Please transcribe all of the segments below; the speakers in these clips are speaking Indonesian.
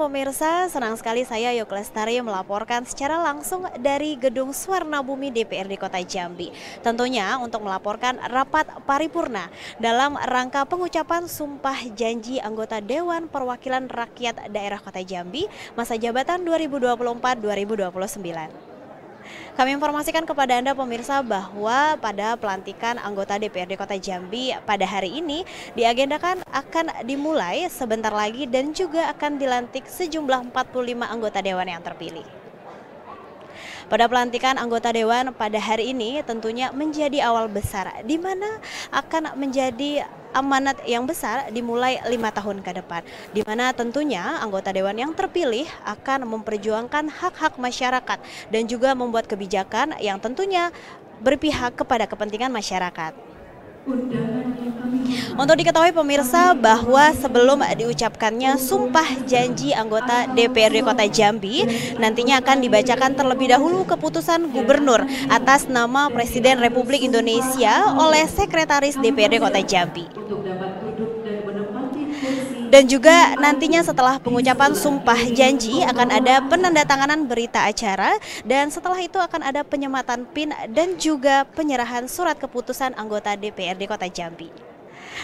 pemirsa, senang sekali saya Yoke Lestari melaporkan secara langsung dari Gedung Suwarna Bumi DPRD Kota Jambi. Tentunya untuk melaporkan rapat paripurna dalam rangka pengucapan sumpah janji anggota Dewan Perwakilan Rakyat Daerah Kota Jambi masa jabatan 2024-2029. Kami informasikan kepada Anda pemirsa bahwa pada pelantikan anggota DPRD Kota Jambi pada hari ini diagendakan akan dimulai sebentar lagi dan juga akan dilantik sejumlah 45 anggota dewan yang terpilih. Pada pelantikan anggota dewan pada hari ini tentunya menjadi awal besar di mana akan menjadi amanat yang besar dimulai lima tahun ke depan, di mana tentunya anggota dewan yang terpilih akan memperjuangkan hak-hak masyarakat dan juga membuat kebijakan yang tentunya berpihak kepada kepentingan masyarakat. Untuk diketahui pemirsa bahwa sebelum diucapkannya sumpah janji anggota DPRD Kota Jambi nantinya akan dibacakan terlebih dahulu keputusan gubernur atas nama Presiden Republik Indonesia oleh Sekretaris DPRD Kota Jambi. Dan juga nantinya setelah pengucapan sumpah janji akan ada penandatanganan berita acara dan setelah itu akan ada penyematan PIN dan juga penyerahan surat keputusan anggota DPRD Kota Jambi.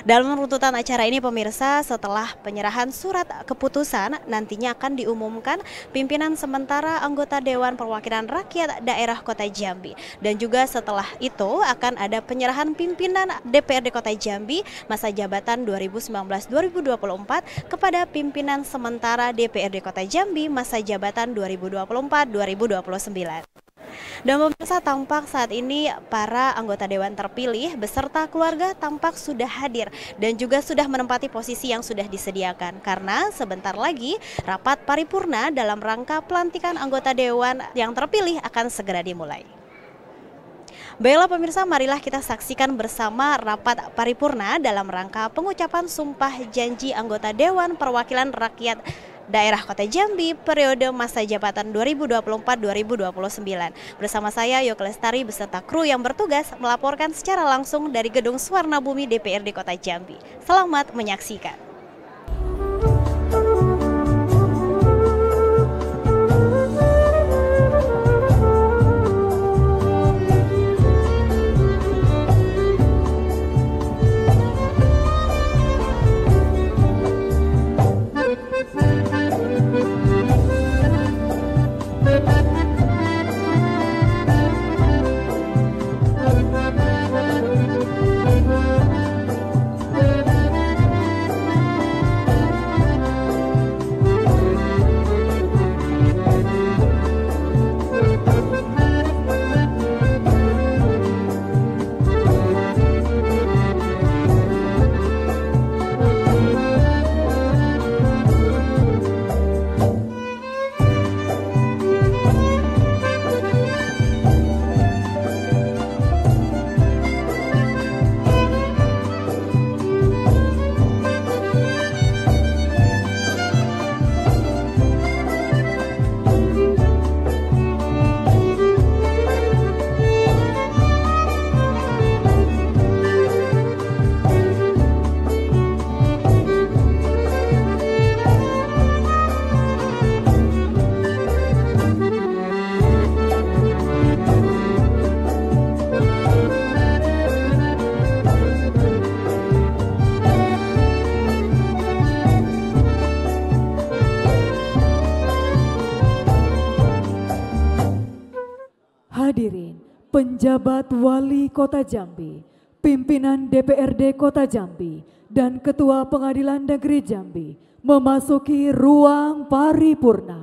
Dalam runtutan acara ini pemirsa setelah penyerahan surat keputusan nantinya akan diumumkan pimpinan sementara anggota Dewan Perwakilan Rakyat Daerah Kota Jambi dan juga setelah itu akan ada penyerahan pimpinan DPRD Kota Jambi masa jabatan 2019-2024 kepada pimpinan sementara DPRD Kota Jambi masa jabatan 2024-2029. Dan pemirsa tampak saat ini para anggota dewan terpilih beserta keluarga tampak sudah hadir dan juga sudah menempati posisi yang sudah disediakan karena sebentar lagi rapat paripurna dalam rangka pelantikan anggota dewan yang terpilih akan segera dimulai. Baiklah pemirsa, marilah kita saksikan bersama rapat paripurna dalam rangka pengucapan sumpah janji anggota Dewan Perwakilan Rakyat daerah Kota Jambi periode masa jabatan 2024-2029. Bersama saya Yokelestari Lestari beserta kru yang bertugas melaporkan secara langsung dari Gedung Suwarna Bumi DPRD Kota Jambi. Selamat menyaksikan. penjabat wali kota Jambi, pimpinan DPRD kota Jambi, dan ketua pengadilan negeri Jambi memasuki ruang paripurna.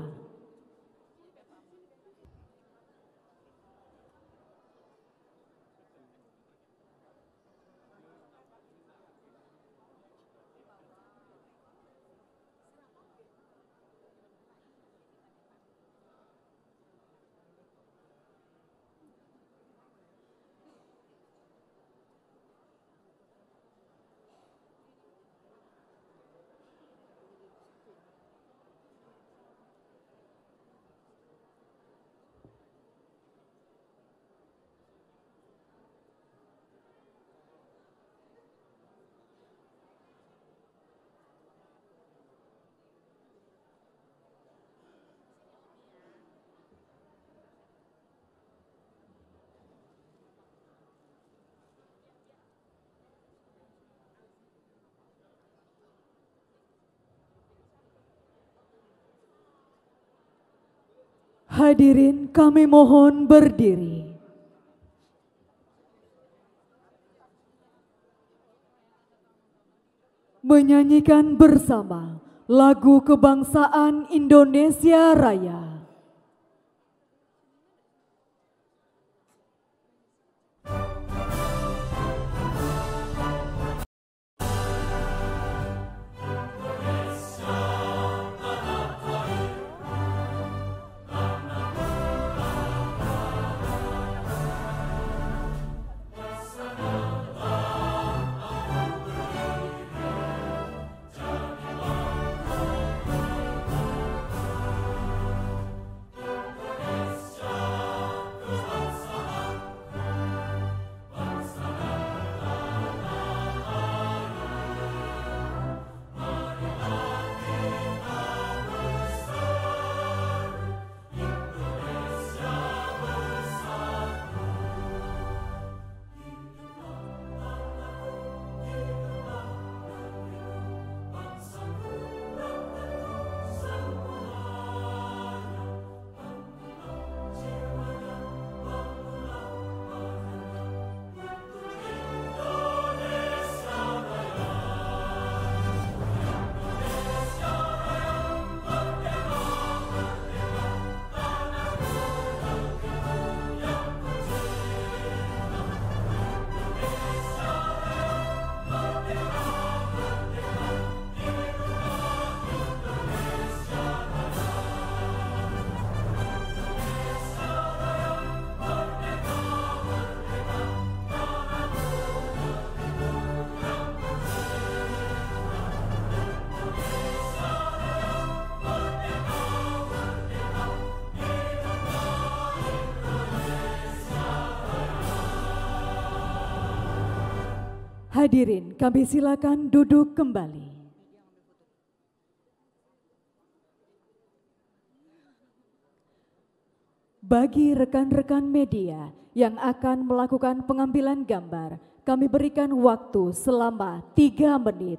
Hadirin kami mohon berdiri. Menyanyikan bersama lagu kebangsaan Indonesia Raya. Hadirin, kami silakan duduk kembali. Bagi rekan-rekan media yang akan melakukan pengambilan gambar, kami berikan waktu selama tiga menit.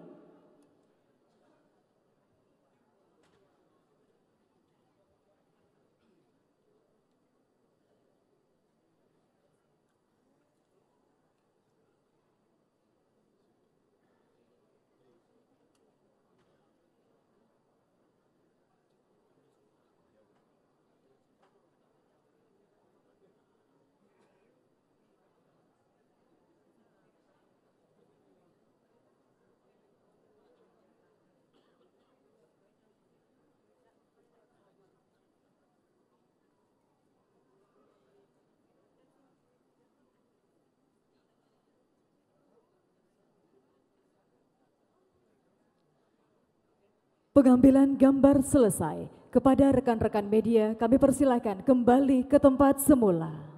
Pengambilan gambar selesai. Kepada rekan-rekan media, kami persilahkan kembali ke tempat semula.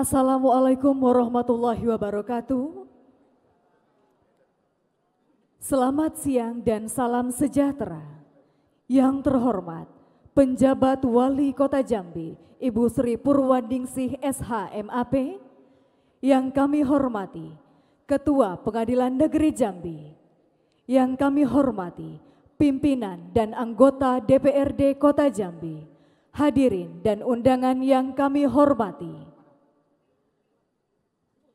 Assalamualaikum warahmatullahi wabarakatuh. Selamat siang dan salam sejahtera. Yang terhormat, penjabat wali kota Jambi, Ibu Sri Purwandingsih SHMAP, yang kami hormati, Ketua Pengadilan Negeri Jambi, yang kami hormati, pimpinan dan anggota DPRD Kota Jambi, hadirin dan undangan yang kami hormati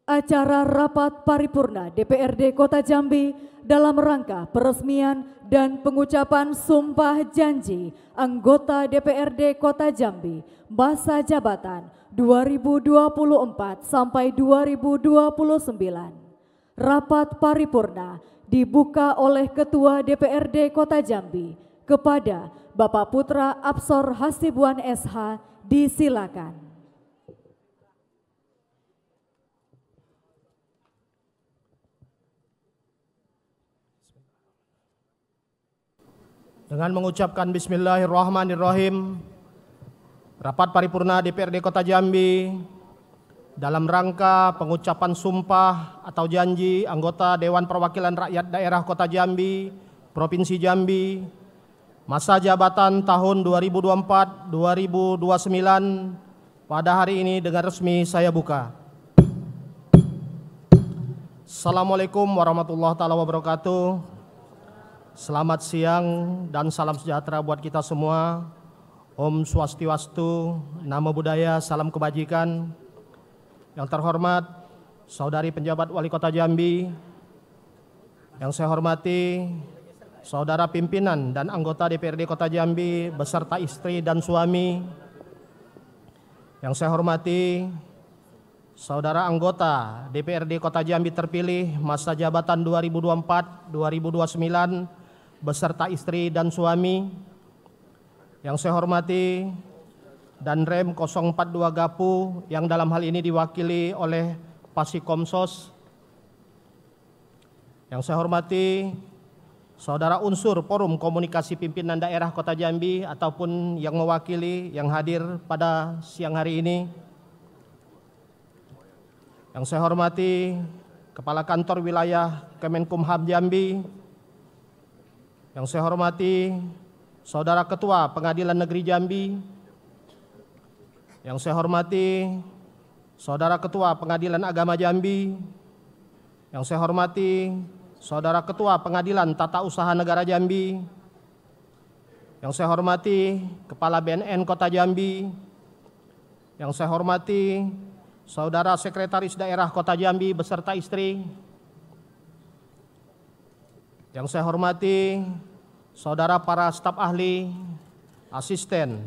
acara rapat paripurna DPRD Kota Jambi dalam rangka peresmian dan pengucapan sumpah janji anggota DPRD Kota Jambi masa jabatan 2024 sampai 2029. Rapat paripurna dibuka oleh Ketua DPRD Kota Jambi kepada Bapak Putra Absor Hasibuan SH disilakan. dengan mengucapkan bismillahirrahmanirrahim rapat paripurna DPRD Kota Jambi dalam rangka pengucapan sumpah atau janji anggota Dewan Perwakilan Rakyat Daerah Kota Jambi, Provinsi Jambi masa jabatan tahun 2024-2029 pada hari ini dengan resmi saya buka. Assalamualaikum warahmatullahi wabarakatuh. Selamat siang dan salam sejahtera buat kita semua. Om Swastiwastu, Namo Buddhaya, Salam Kebajikan. Yang terhormat, Saudari Penjabat Wali Kota Jambi. Yang saya hormati, Saudara Pimpinan dan anggota DPRD Kota Jambi, beserta istri dan suami. Yang saya hormati, Saudara anggota DPRD Kota Jambi terpilih masa jabatan 2024-2029 beserta istri dan suami, yang saya hormati dan Rem 042 Gapu yang dalam hal ini diwakili oleh Pasikomsos. Yang saya hormati saudara unsur Forum Komunikasi Pimpinan Daerah Kota Jambi ataupun yang mewakili yang hadir pada siang hari ini. Yang saya hormati Kepala Kantor Wilayah Kemenkumham Jambi, yang saya hormati Saudara Ketua Pengadilan Negeri Jambi, yang saya hormati Saudara Ketua Pengadilan Agama Jambi, yang saya hormati Saudara Ketua Pengadilan Tata Usaha Negara Jambi, yang saya hormati Kepala BNN Kota Jambi, yang saya hormati Saudara Sekretaris Daerah Kota Jambi beserta istri, yang saya hormati saudara para staf ahli, asisten,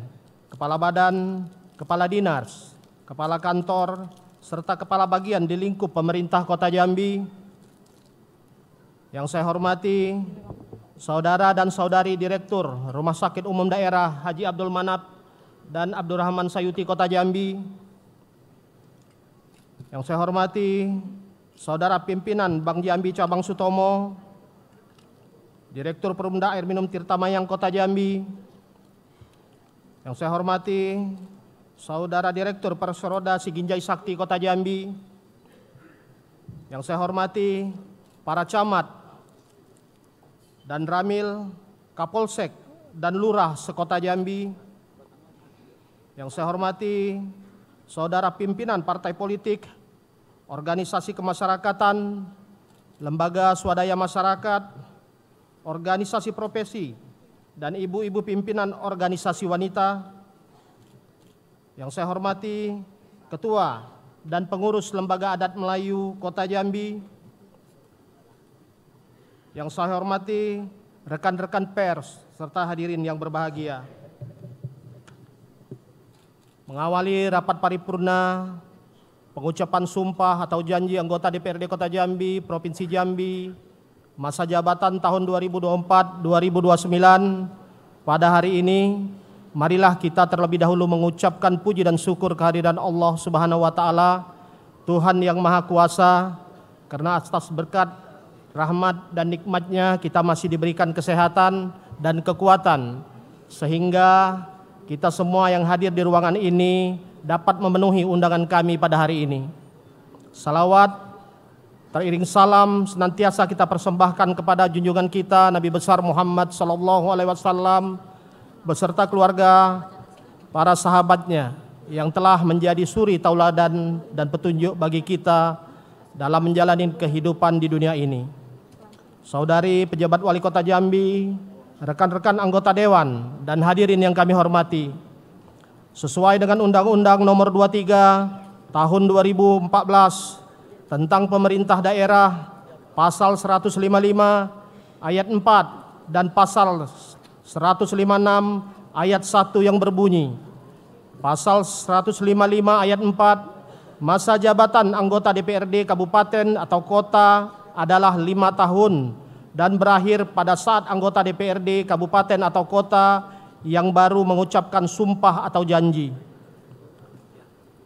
kepala badan, kepala dinas, kepala kantor, serta kepala bagian di lingkup pemerintah Kota Jambi. Yang saya hormati saudara dan saudari Direktur Rumah Sakit Umum Daerah Haji Abdul Manap dan Abdurrahman Sayuti Kota Jambi. Yang saya hormati saudara pimpinan Bank Jambi Cabang Sutomo, Direktur Perumda Air Minum Tirta Mayang Kota Jambi, yang saya hormati Saudara Direktur Perseroda Siginjai Sakti Kota Jambi, yang saya hormati para camat dan Ramil, Kapolsek dan Lurah sekota Jambi, yang saya hormati saudara pimpinan partai politik, organisasi kemasyarakatan, lembaga swadaya masyarakat, organisasi profesi, dan ibu-ibu pimpinan organisasi wanita yang saya hormati Ketua dan pengurus Lembaga Adat Melayu Kota Jambi, yang saya hormati rekan-rekan pers serta hadirin yang berbahagia. Mengawali rapat paripurna pengucapan sumpah atau janji anggota DPRD Kota Jambi, Provinsi Jambi, masa jabatan tahun 2024-2029 pada hari ini marilah kita terlebih dahulu mengucapkan puji dan syukur kehadiran Allah Subhanahu wa taala Tuhan yang Maha Kuasa karena atas berkat rahmat dan nikmatnya kita masih diberikan kesehatan dan kekuatan sehingga kita semua yang hadir di ruangan ini dapat memenuhi undangan kami pada hari ini. Salawat Teriring salam senantiasa kita persembahkan kepada junjungan kita Nabi besar Muhammad sallallahu alaihi wasallam beserta keluarga para sahabatnya yang telah menjadi suri tauladan dan petunjuk bagi kita dalam menjalani kehidupan di dunia ini. Saudari pejabat wali kota Jambi, rekan-rekan anggota dewan dan hadirin yang kami hormati. Sesuai dengan Undang-Undang Nomor 23 Tahun 2014 tentang pemerintah daerah pasal 155 ayat 4 dan pasal 156 ayat 1 yang berbunyi pasal 155 ayat 4 masa jabatan anggota DPRD kabupaten atau kota adalah lima tahun dan berakhir pada saat anggota DPRD kabupaten atau kota yang baru mengucapkan sumpah atau janji.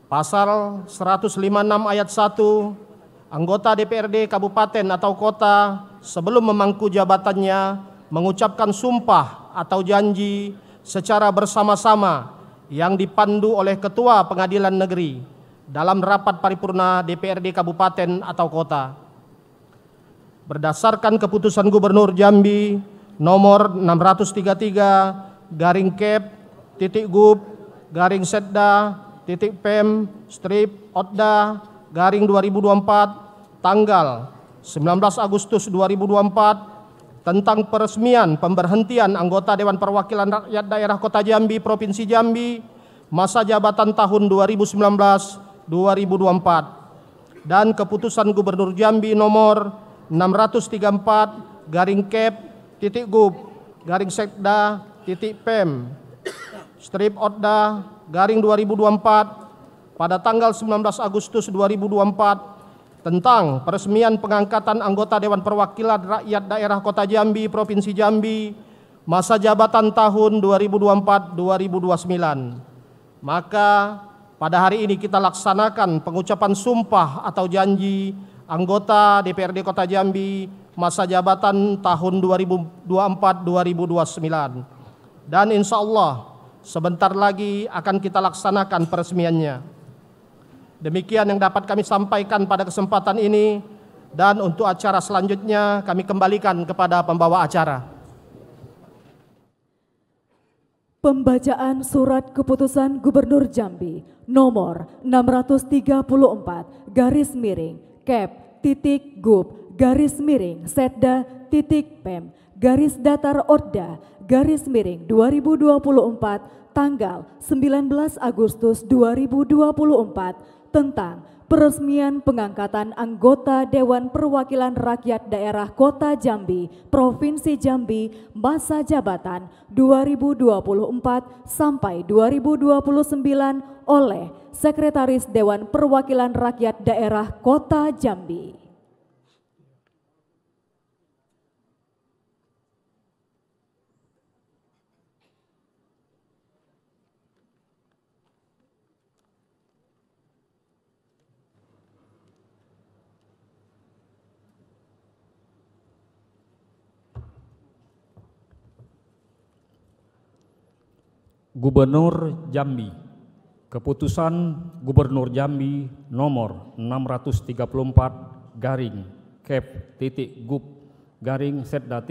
Pasal 156 ayat 1 anggota DPRD kabupaten atau kota sebelum memangku jabatannya mengucapkan sumpah atau janji secara bersama-sama yang dipandu oleh Ketua Pengadilan Negeri dalam rapat paripurna DPRD kabupaten atau kota. Berdasarkan keputusan Gubernur Jambi nomor 633 garing kep titik gub garing setda titik pem strip otda garing 2024 tanggal 19 Agustus 2024 tentang peresmian pemberhentian anggota Dewan Perwakilan Rakyat Daerah Kota Jambi Provinsi Jambi masa jabatan tahun 2019-2024 dan keputusan Gubernur Jambi nomor 634 garing kep titik gub garing sekda titik pem strip otda garing 2024 pada tanggal 19 Agustus 2024 tentang peresmian pengangkatan anggota Dewan Perwakilan Rakyat Daerah Kota Jambi, Provinsi Jambi, masa jabatan tahun 2024-2029. Maka pada hari ini kita laksanakan pengucapan sumpah atau janji anggota DPRD Kota Jambi masa jabatan tahun 2024-2029. Dan insya Allah sebentar lagi akan kita laksanakan peresmiannya. Demikian yang dapat kami sampaikan pada kesempatan ini dan untuk acara selanjutnya kami kembalikan kepada pembawa acara. Pembacaan surat keputusan Gubernur Jambi nomor 634 garis miring kep titik gub garis miring setda titik pem garis datar orda garis miring 2024 tanggal 19 Agustus 2024 tentang peresmian pengangkatan anggota Dewan Perwakilan Rakyat Daerah Kota Jambi, Provinsi Jambi, masa jabatan 2024 sampai 2029 oleh Sekretaris Dewan Perwakilan Rakyat Daerah Kota Jambi. Gubernur Jambi. Keputusan Gubernur Jambi nomor 634 garing kep titik gup garing setda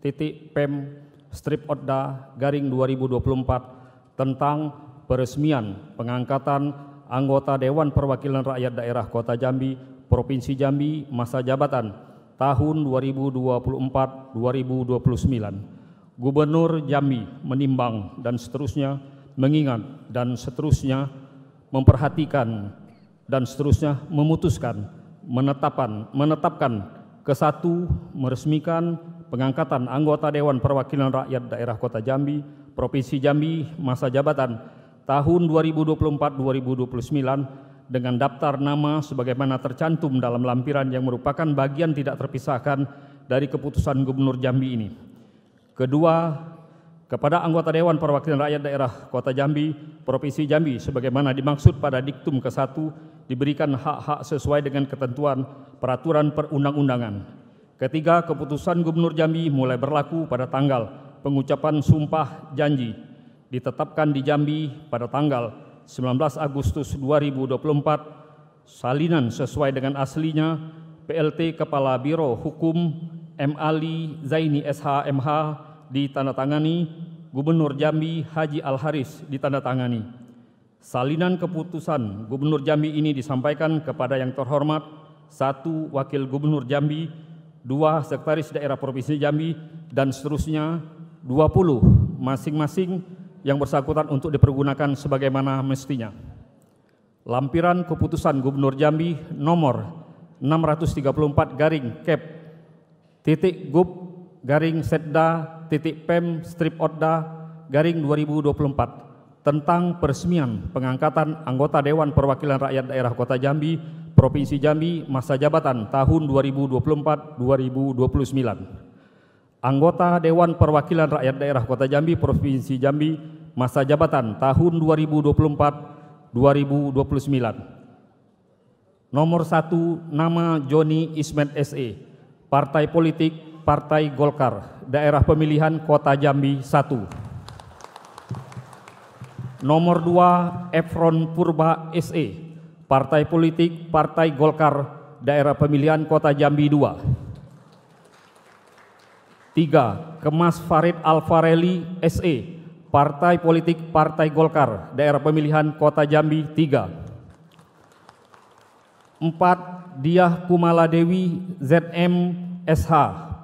titik pem strip odda garing 2024 tentang peresmian pengangkatan anggota Dewan Perwakilan Rakyat Daerah Kota Jambi, Provinsi Jambi, masa jabatan tahun 2024-2029 Gubernur Jambi menimbang dan seterusnya, mengingat dan seterusnya, memperhatikan dan seterusnya memutuskan, menetapkan, menetapkan ke satu meresmikan pengangkatan anggota Dewan Perwakilan Rakyat Daerah Kota Jambi, Provinsi Jambi, masa jabatan tahun 2024-2029 dengan daftar nama sebagaimana tercantum dalam lampiran yang merupakan bagian tidak terpisahkan dari keputusan Gubernur Jambi ini. Kedua, kepada anggota Dewan Perwakilan Rakyat Daerah Kota Jambi, Provinsi Jambi, sebagaimana dimaksud pada diktum ke-1, diberikan hak-hak sesuai dengan ketentuan peraturan perundang-undangan. Ketiga, keputusan Gubernur Jambi mulai berlaku pada tanggal pengucapan sumpah janji ditetapkan di Jambi pada tanggal 19 Agustus 2024, salinan sesuai dengan aslinya, PLT Kepala Biro Hukum M. Ali Zaini SH MH ditandatangani, Gubernur Jambi Haji Al Haris ditandatangani. Salinan keputusan Gubernur Jambi ini disampaikan kepada yang terhormat satu Wakil Gubernur Jambi, dua Sekretaris Daerah Provinsi Jambi, dan seterusnya 20 masing-masing yang bersangkutan untuk dipergunakan sebagaimana mestinya. Lampiran keputusan Gubernur Jambi nomor 634 garing KEP titik gup garing setda titik pem strip odda garing 2024 tentang peresmian pengangkatan anggota Dewan Perwakilan Rakyat Daerah Kota Jambi, Provinsi Jambi masa jabatan tahun 2024-2029 anggota Dewan Perwakilan Rakyat Daerah Kota Jambi Provinsi Jambi masa jabatan tahun 2024 2029 Nomor 1 nama Joni Ismet SE Partai Politik Partai Golkar, Daerah Pemilihan Kota Jambi 1. Nomor 2 Efron Purba SE, Partai Politik Partai Golkar, Daerah Pemilihan Kota Jambi 2. 3. Kemas Farid Alfareli SE, Partai Politik Partai Golkar, Daerah Pemilihan Kota Jambi 3. 4. Diah Kumala Dewi ZM SH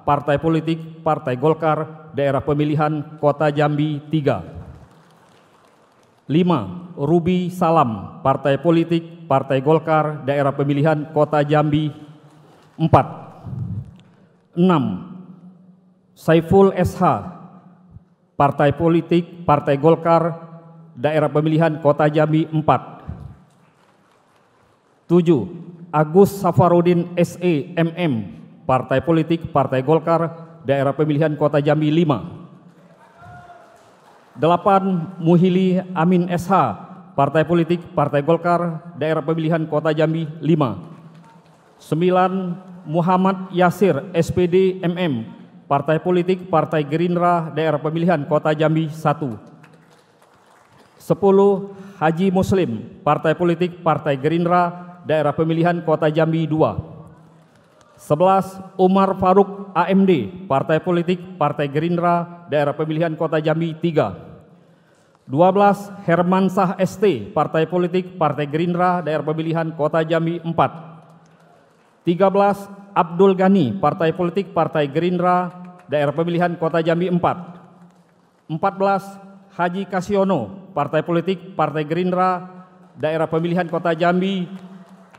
Partai Politik Partai Golkar Daerah Pemilihan Kota Jambi 3 5. Rubi Salam Partai Politik Partai Golkar Daerah Pemilihan Kota Jambi 4 6. Saiful SH Partai Politik Partai Golkar Daerah Pemilihan Kota Jambi 4 7. Agus Safarudin SE MM Partai Politik Partai Golkar Daerah Pemilihan Kota Jambi 5 8. Muhili Amin SH Partai Politik Partai Golkar Daerah Pemilihan Kota Jambi 5 9. Muhammad Yasir SPD MM Partai Politik Partai Gerindra Daerah Pemilihan Kota Jambi 1 10. Haji Muslim, Partai Politik Partai Gerindra, Daerah Pemilihan Kota Jambi 2. 11. Umar Faruk AMD, Partai Politik Partai Gerindra, Daerah Pemilihan Kota Jambi 3. 12. Herman Sah ST, Partai Politik Partai Gerindra, Daerah Pemilihan Kota Jambi 4. 13. Abdul Ghani, Partai Politik Partai Gerindra, Daerah Pemilihan Kota Jambi 4. 14. Haji Kasiono, Partai Politik Partai Gerindra, Daerah Pemilihan Kota Jambi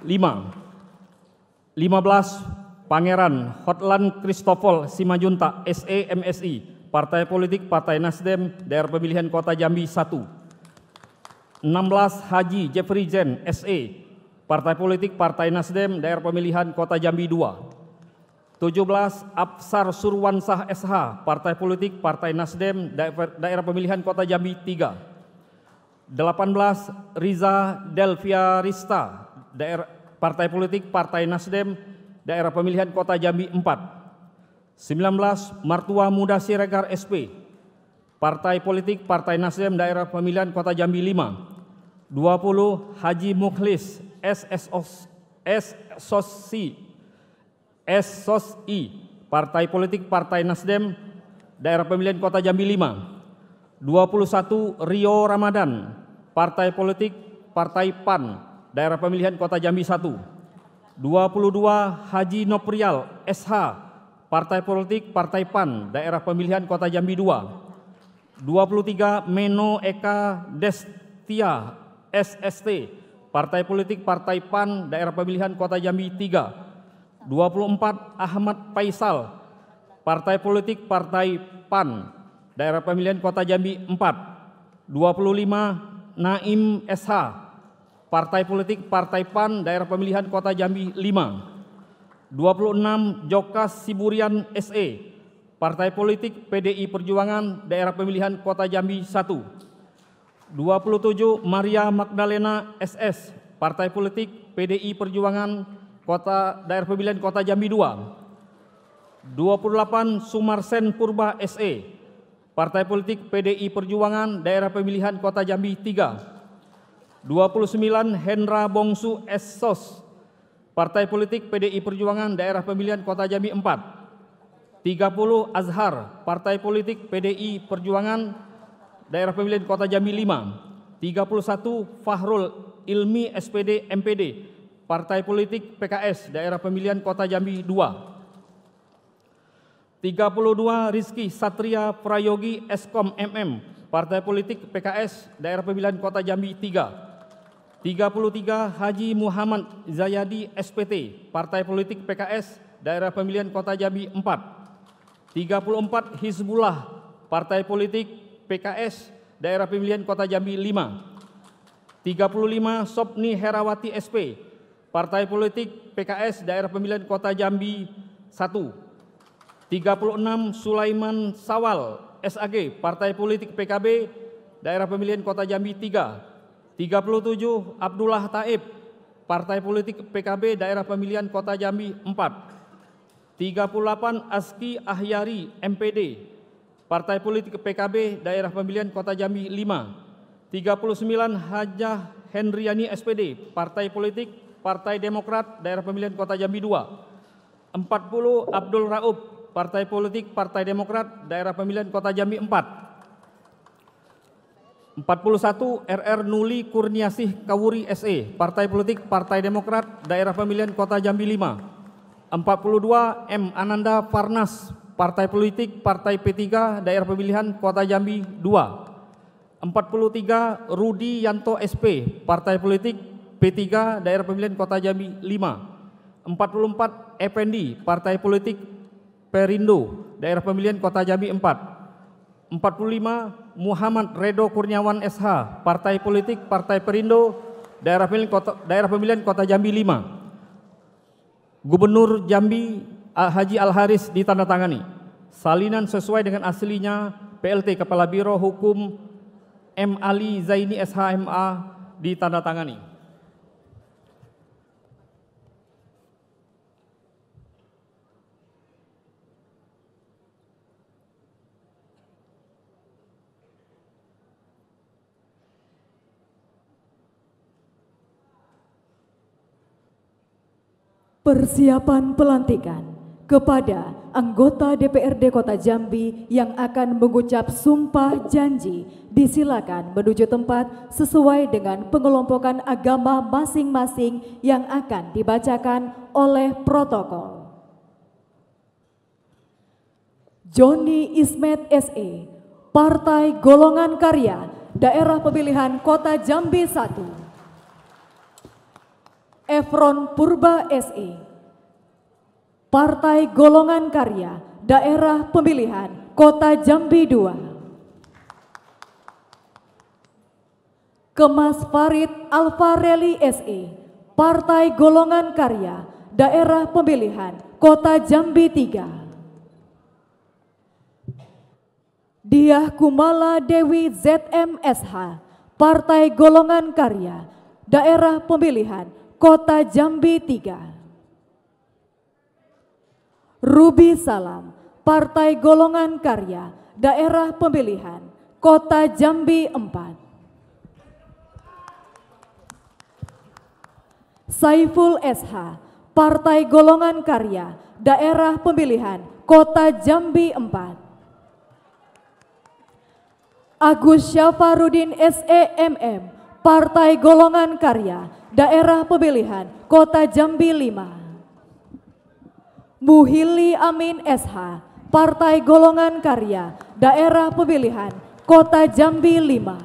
5. 15 Pangeran Hotlan Kristopol Simajunta SEMSI Partai Politik Partai Nasdem Daerah Pemilihan Kota Jambi 1 16 Haji Jeffrey Zen SE Partai Politik Partai Nasdem Daerah Pemilihan Kota Jambi 2 17 Absar Surwansah SH Partai Politik Partai Nasdem Daerah Pemilihan Kota Jambi 3 18 Riza Delvia Rista Daerah Partai Politik Partai Nasdem daerah pemilihan Kota Jambi 4. 19 Martua Muda Siregar SP, Partai Politik Partai Nasdem daerah pemilihan Kota Jambi 5. 20 Haji Mukhlis SSOS SSOSI SSOSI Partai Politik Partai Nasdem daerah pemilihan Kota Jambi 5. 21 Rio Ramadan Partai Politik Partai PAN daerah pemilihan Kota Jambi 1. 22 Haji Noprial SH Partai Politik Partai PAN Daerah Pemilihan Kota Jambi 2 23 Meno Eka Destia SST Partai Politik Partai PAN Daerah Pemilihan Kota Jambi 3 24 Ahmad Faisal Partai Politik Partai PAN Daerah Pemilihan Kota Jambi 4 25 Naim SH Partai Politik Partai PAN Daerah Pemilihan Kota Jambi 5 26 Jokas Siburian SE Partai Politik PDI Perjuangan Daerah Pemilihan Kota Jambi 1 27 Maria Magdalena SS Partai Politik PDI Perjuangan Kota Daerah Pemilihan Kota Jambi 2 28 Sumarsen Purba SE Partai Politik PDI Perjuangan Daerah Pemilihan Kota Jambi 3 29 Hendra Bongsu Esos Partai Politik PDI Perjuangan Daerah Pemilihan Kota Jambi 4, 30 Azhar, Partai Politik PDI Perjuangan Daerah Pemilihan Kota Jambi 5, 31 Fahrul Ilmi SPD MPD, Partai Politik PKS Daerah Pemilihan Kota Jambi 2, 32 Rizki Satria Prayogi Eskom MM, Partai Politik PKS Daerah Pemilihan Kota Jambi 3, 33 Haji Muhammad Zayadi SPT Partai Politik PKS Daerah Pemilihan Kota Jambi 4 34 Hizbullah Partai Politik PKS Daerah Pemilihan Kota Jambi 5 35 Sopni Herawati SP Partai Politik PKS Daerah Pemilihan Kota Jambi 1 36 Sulaiman Sawal SAG Partai Politik PKB Daerah Pemilihan Kota Jambi 3 37 Abdullah Taib, Partai Politik PKB Daerah Pemilihan Kota Jambi 4. 38 Aski Ahyari MPD, Partai Politik PKB Daerah Pemilihan Kota Jambi 5. 39 Hajah Hendriani SPD, Partai Politik Partai Demokrat Daerah Pemilihan Kota Jambi 2. 40 Abdul Raub, Partai Politik Partai Demokrat Daerah Pemilihan Kota Jambi 4. 41 RR Nuli Kurniasih Kawuri SE, Partai Politik Partai Demokrat, Daerah Pemilihan Kota Jambi 5. 42 M Ananda Parnas Partai Politik Partai P3, Daerah Pemilihan Kota Jambi 2. 43 Rudi Yanto SP, Partai Politik P3, Daerah Pemilihan Kota Jambi 5. 44 Ependi Partai Politik Perindo, Daerah Pemilihan Kota Jambi 4. 45 Muhammad Redo Kurniawan SH, Partai Politik Partai Perindo, Daerah Pemilihan Kota, Daerah Pemilihan Kota Jambi 5. Gubernur Jambi Haji Al Haris ditandatangani. Salinan sesuai dengan aslinya PLT Kepala Biro Hukum M Ali Zaini SHMA ditandatangani. Persiapan pelantikan kepada anggota DPRD Kota Jambi yang akan mengucap sumpah janji disilakan menuju tempat sesuai dengan pengelompokan agama masing-masing yang akan dibacakan oleh protokol. Joni Ismet SE, Partai Golongan Karya, Daerah Pemilihan Kota Jambi 1. Efron Purba SE, Partai Golongan Karya, Daerah Pemilihan, Kota Jambi II. Kemas Farid Alfareli SE, Partai Golongan Karya, Daerah Pemilihan, Kota Jambi III. Diah Kumala Dewi ZMSH, Partai Golongan Karya, Daerah Pemilihan, Kota Jambi 3. Rubi Salam, Partai Golongan Karya, Daerah Pemilihan, Kota Jambi 4. Saiful SH, Partai Golongan Karya, Daerah Pemilihan, Kota Jambi 4. Agus Syafarudin SEMM, Partai Golongan Karya, Daerah pemilihan Kota Jambi 5. Muhili Amin SH, Partai Golongan Karya, Daerah Pemilihan Kota Jambi 5.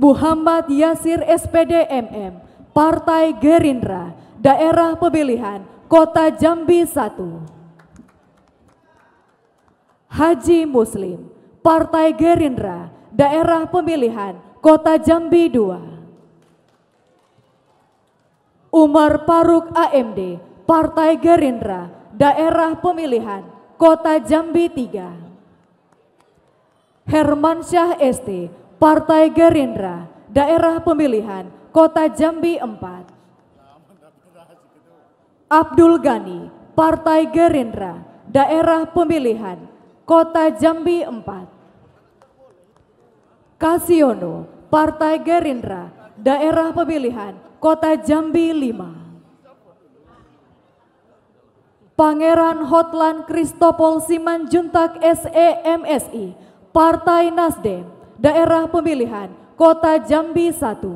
Muhammad Yasir SPD MM, Partai Gerindra, Daerah Pemilihan Kota Jambi 1. Haji Muslim, Partai Gerindra, daerah pemilihan Kota Jambi 2. Umar Paruk AMD, Partai Gerindra, daerah pemilihan Kota Jambi 3. Hermansyah ST, Partai Gerindra, daerah pemilihan Kota Jambi 4. Abdul Ghani, Partai Gerindra, daerah pemilihan, Kota Jambi 4. Kasiono, Partai Gerindra, Daerah Pemilihan, Kota Jambi 5. Pangeran Hotlan Kristopol Simanjuntak SEMSI, Partai Nasdem, Daerah Pemilihan, Kota Jambi 1.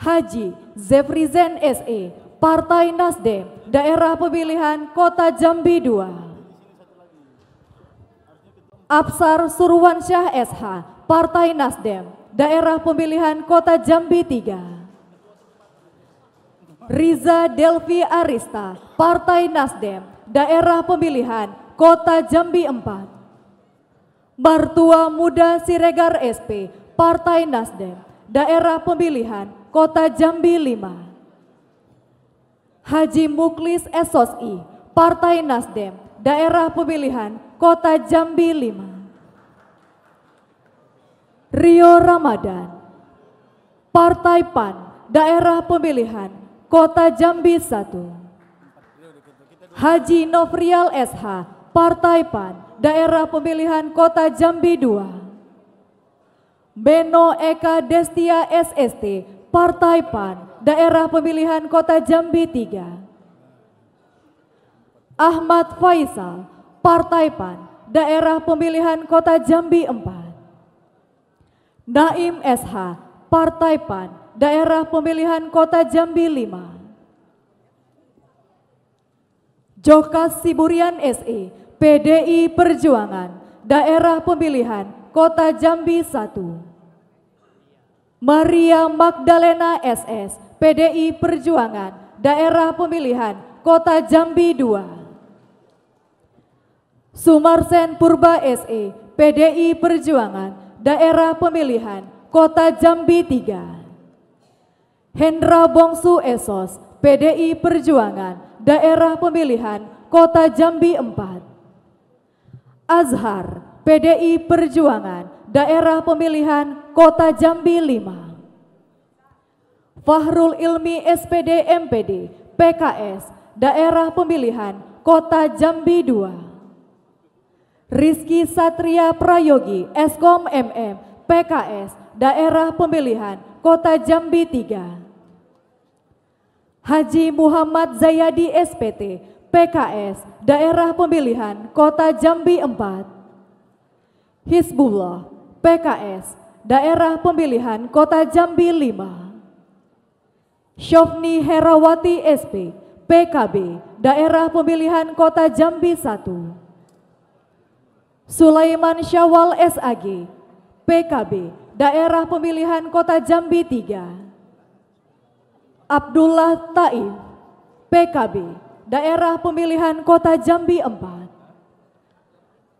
Haji Zefrizen SE, Partai Nasdem, Daerah Pemilihan Kota Jambi 2. Absar Surwansyah SH, Partai Nasdem, Daerah Pemilihan Kota Jambi 3. Riza Delvi Arista, Partai Nasdem, Daerah Pemilihan Kota Jambi 4. Martua Muda Siregar SP, Partai Nasdem, Daerah Pemilihan Kota Jambi 5. Haji Muklis Esos I, Partai Nasdem, Daerah Pemilihan Kota Jambi 5. Rio Ramadan, Partai PAN, Daerah Pemilihan, Kota Jambi 1. Haji Novrial SH, Partai PAN, Daerah Pemilihan Kota Jambi 2. Beno Eka Destia SST, Partai PAN, Daerah Pemilihan Kota Jambi 3. Ahmad Faisal, Partai PAN, Daerah Pemilihan Kota Jambi 4. Naim SH, Partai PAN, Daerah Pemilihan Kota Jambi 5. Jokas Siburian SE, PDI Perjuangan, Daerah Pemilihan Kota Jambi 1. Maria Magdalena SS, PDI Perjuangan, Daerah Pemilihan, Kota Jambi 2. Sumarsen Purba SE, PDI Perjuangan, Daerah Pemilihan, Kota Jambi 3. Hendra Bongsu Esos, PDI Perjuangan, Daerah Pemilihan, Kota Jambi 4. Azhar, PDI Perjuangan, Daerah Pemilihan, Kota Jambi 5. Fahrul Ilmi SPD MPD, PKS, Daerah Pemilihan, Kota Jambi 2. Rizky Satria Prayogi, Eskom MM, PKS, Daerah Pemilihan, Kota Jambi 3. Haji Muhammad Zayadi SPT, PKS, Daerah Pemilihan, Kota Jambi 4. Hizbullah, PKS, Daerah Pemilihan Kota Jambi 5. Syofni Herawati SP, PKB, Daerah Pemilihan Kota Jambi 1. Sulaiman Syawal SAG, PKB, Daerah Pemilihan Kota Jambi 3. Abdullah Taib, PKB, Daerah Pemilihan Kota Jambi 4.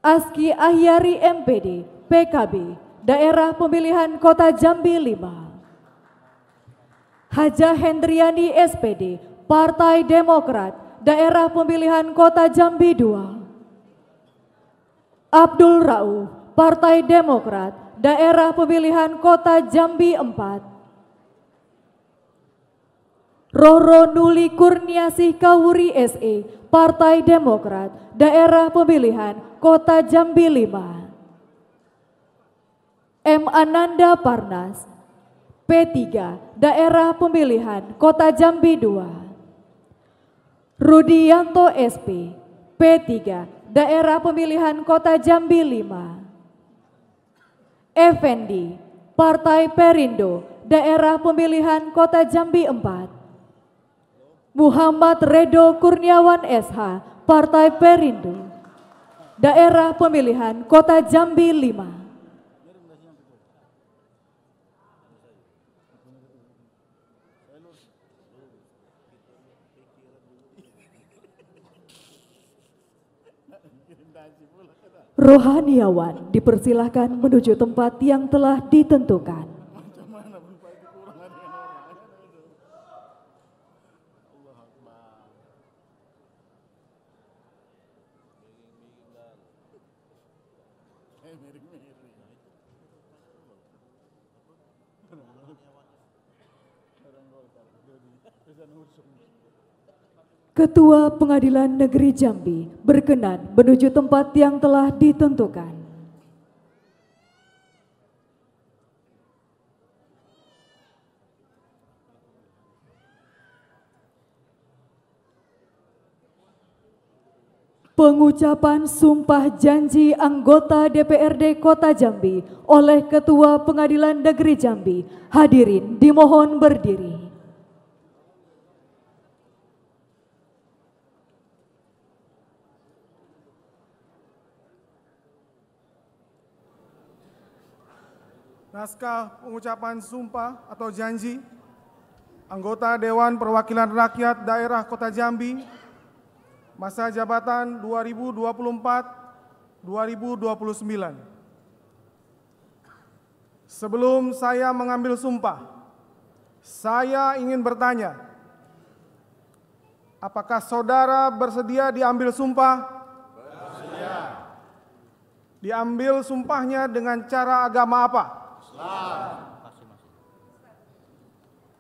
Aski Ahyari MPD, PKB, Daerah Pemilihan Kota Jambi 5. Haja Hendriani SPD, Partai Demokrat, Daerah Pemilihan Kota Jambi 2. Abdul Rauf, Partai Demokrat, Daerah Pemilihan Kota Jambi 4. Roro Nuli Kurniasih Kawuri SE, Partai Demokrat, Daerah Pemilihan Kota Jambi 5. M. Ananda Parnas, P3, Daerah Pemilihan Kota Jambi 2. Rudianto SP, P3, daerah pemilihan kota Jambi 5. Effendi, Partai Perindo, daerah pemilihan kota Jambi 4. Muhammad Redo Kurniawan SH, Partai Perindo, daerah pemilihan kota Jambi 5. Rohaniawan dipersilahkan menuju tempat yang telah ditentukan. Ketua Pengadilan Negeri Jambi berkenan menuju tempat yang telah ditentukan. Pengucapan sumpah janji anggota DPRD Kota Jambi oleh Ketua Pengadilan Negeri Jambi, hadirin dimohon berdiri. naskah pengucapan sumpah atau janji anggota Dewan Perwakilan Rakyat Daerah Kota Jambi masa jabatan 2024-2029. Sebelum saya mengambil sumpah, saya ingin bertanya, apakah saudara bersedia diambil sumpah? Bersedia. Diambil sumpahnya dengan cara agama apa?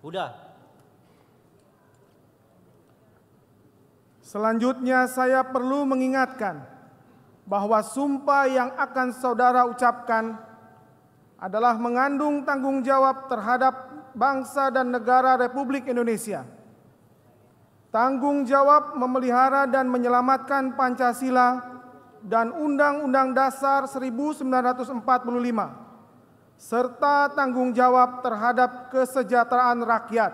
Udah. Selanjutnya saya perlu mengingatkan bahwa sumpah yang akan saudara ucapkan adalah mengandung tanggung jawab terhadap bangsa dan negara Republik Indonesia. Tanggung jawab memelihara dan menyelamatkan Pancasila dan Undang-Undang Dasar 1945 serta tanggung jawab terhadap kesejahteraan rakyat.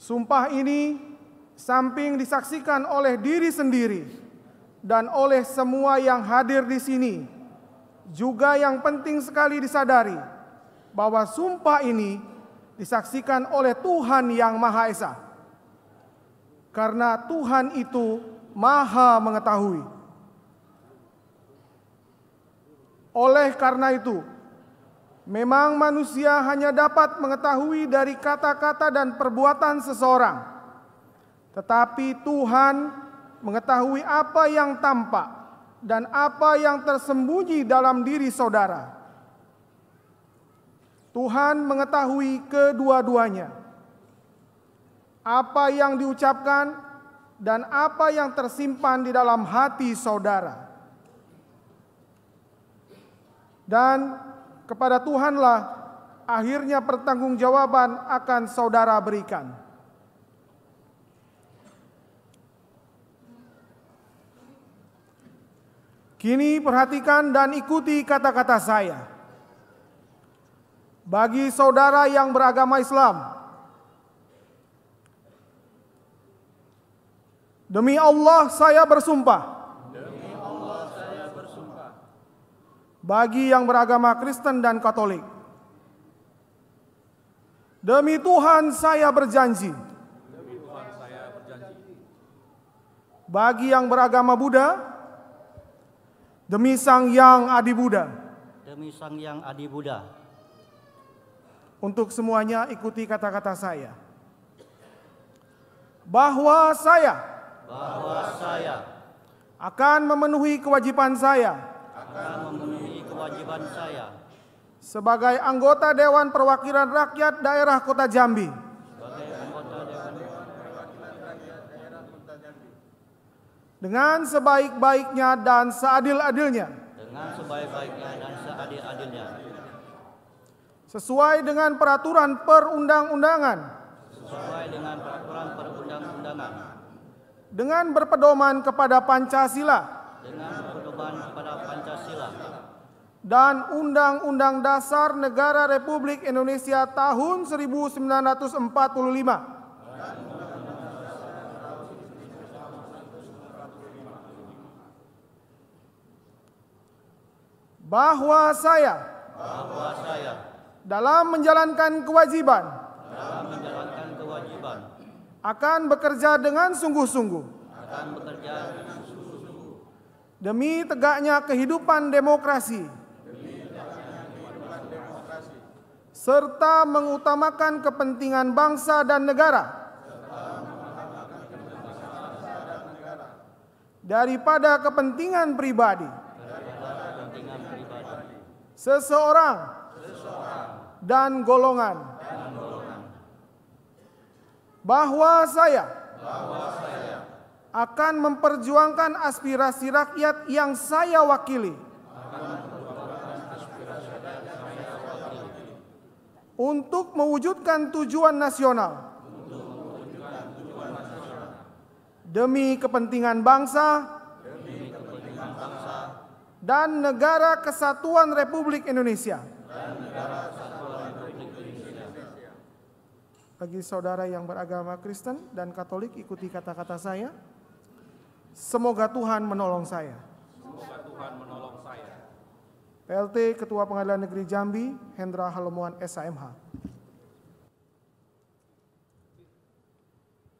Sumpah ini samping disaksikan oleh diri sendiri dan oleh semua yang hadir di sini, juga yang penting sekali disadari bahwa sumpah ini disaksikan oleh Tuhan yang Maha Esa. Karena Tuhan itu Maha Mengetahui. Oleh karena itu, memang manusia hanya dapat mengetahui dari kata-kata dan perbuatan seseorang, tetapi Tuhan mengetahui apa yang tampak dan apa yang tersembunyi dalam diri saudara. Tuhan mengetahui kedua-duanya, apa yang diucapkan dan apa yang tersimpan di dalam hati saudara. Dan kepada Tuhanlah akhirnya pertanggungjawaban akan saudara berikan. Kini perhatikan dan ikuti kata-kata saya. Bagi saudara yang beragama Islam, demi Allah saya bersumpah bagi yang beragama Kristen dan Katolik. Demi Tuhan saya berjanji. Bagi yang beragama Buddha, demi Sang Yang Adi Buddha. Demi Sang Yang Adi Buddha. Untuk semuanya ikuti kata-kata saya. Bahwa saya bahwa saya akan memenuhi kewajiban saya akan memenuhi kewajiban saya sebagai anggota Dewan Perwakilan Rakyat Daerah Kota Jambi dengan sebaik-baiknya dan seadil-adilnya dengan sebaik-baiknya dan seadil-adilnya sesuai dengan peraturan perundang-undangan sesuai dengan peraturan perundang-undangan dengan berpedoman kepada Pancasila dengan berpedoman kepada Pancasila dan Undang-Undang Dasar Negara Republik Indonesia tahun 1945. Bahwa saya, bahwa saya dalam menjalankan kewajiban, dalam menjalankan kewajiban akan bekerja dengan sungguh-sungguh, akan bekerja dengan sungguh-sungguh demi tegaknya kehidupan demokrasi, serta mengutamakan kepentingan bangsa dan negara daripada kepentingan pribadi seseorang dan golongan bahwa saya akan memperjuangkan aspirasi rakyat yang saya wakili untuk mewujudkan tujuan nasional, Demi, kepentingan bangsa, dan negara kesatuan Republik Indonesia. Kesatuan Republik Indonesia. Bagi saudara yang beragama Kristen dan Katolik, ikuti kata-kata saya. Semoga Tuhan menolong saya. Semoga Tuhan menolong PLT Ketua Pengadilan Negeri Jambi, Hendra Halomuan SAMH.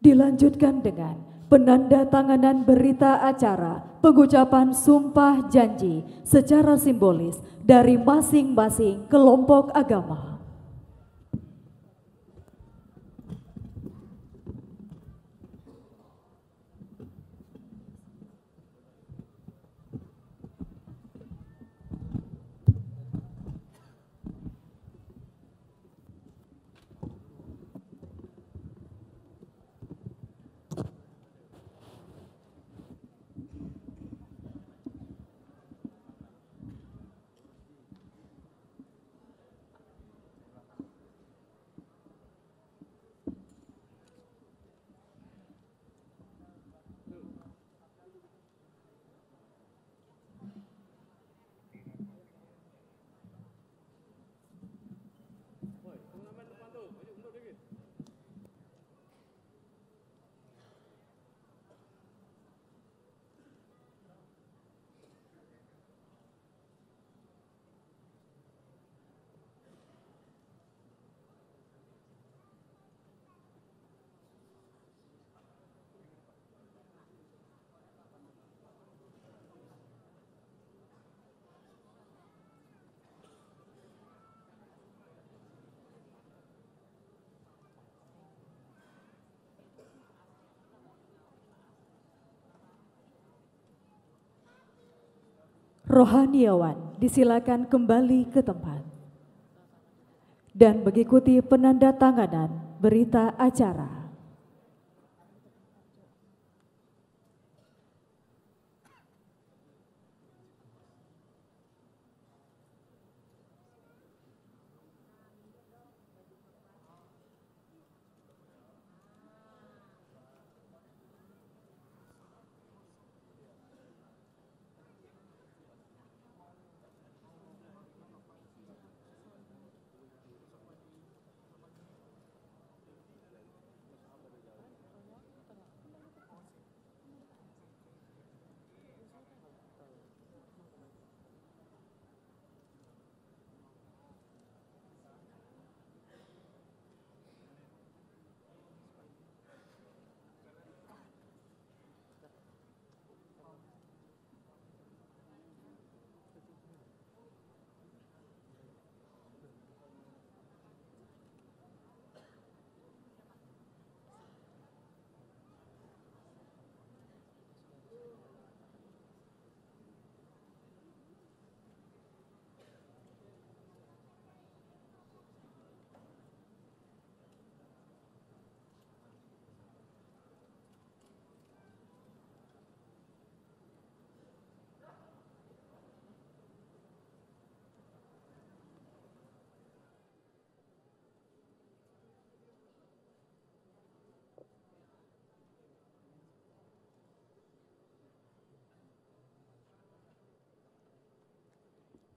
Dilanjutkan dengan penanda tanganan berita acara pengucapan sumpah janji secara simbolis dari masing-masing kelompok agama. rohaniawan disilakan kembali ke tempat dan mengikuti penanda tanganan berita acara.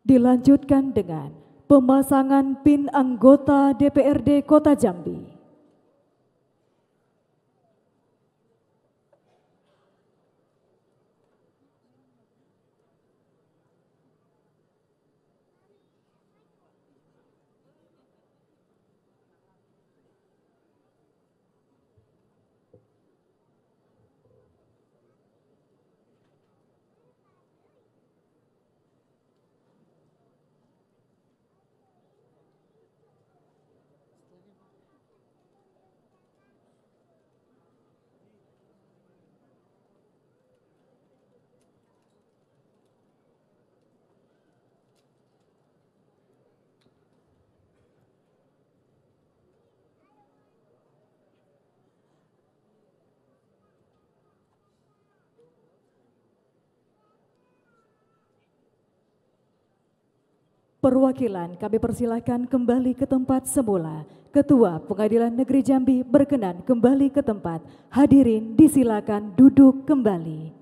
Dilanjutkan dengan pemasangan PIN anggota DPRD Kota Jambi. perwakilan kami persilahkan kembali ke tempat semula. Ketua Pengadilan Negeri Jambi berkenan kembali ke tempat. Hadirin disilakan duduk kembali.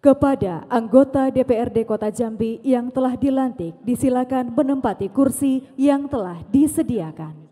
Kepada anggota DPRD Kota Jambi yang telah dilantik, disilakan menempati kursi yang telah disediakan.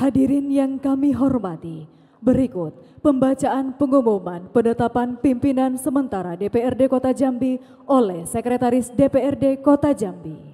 Hadirin yang kami hormati, berikut pembacaan pengumuman penetapan pimpinan sementara DPRD Kota Jambi oleh Sekretaris DPRD Kota Jambi.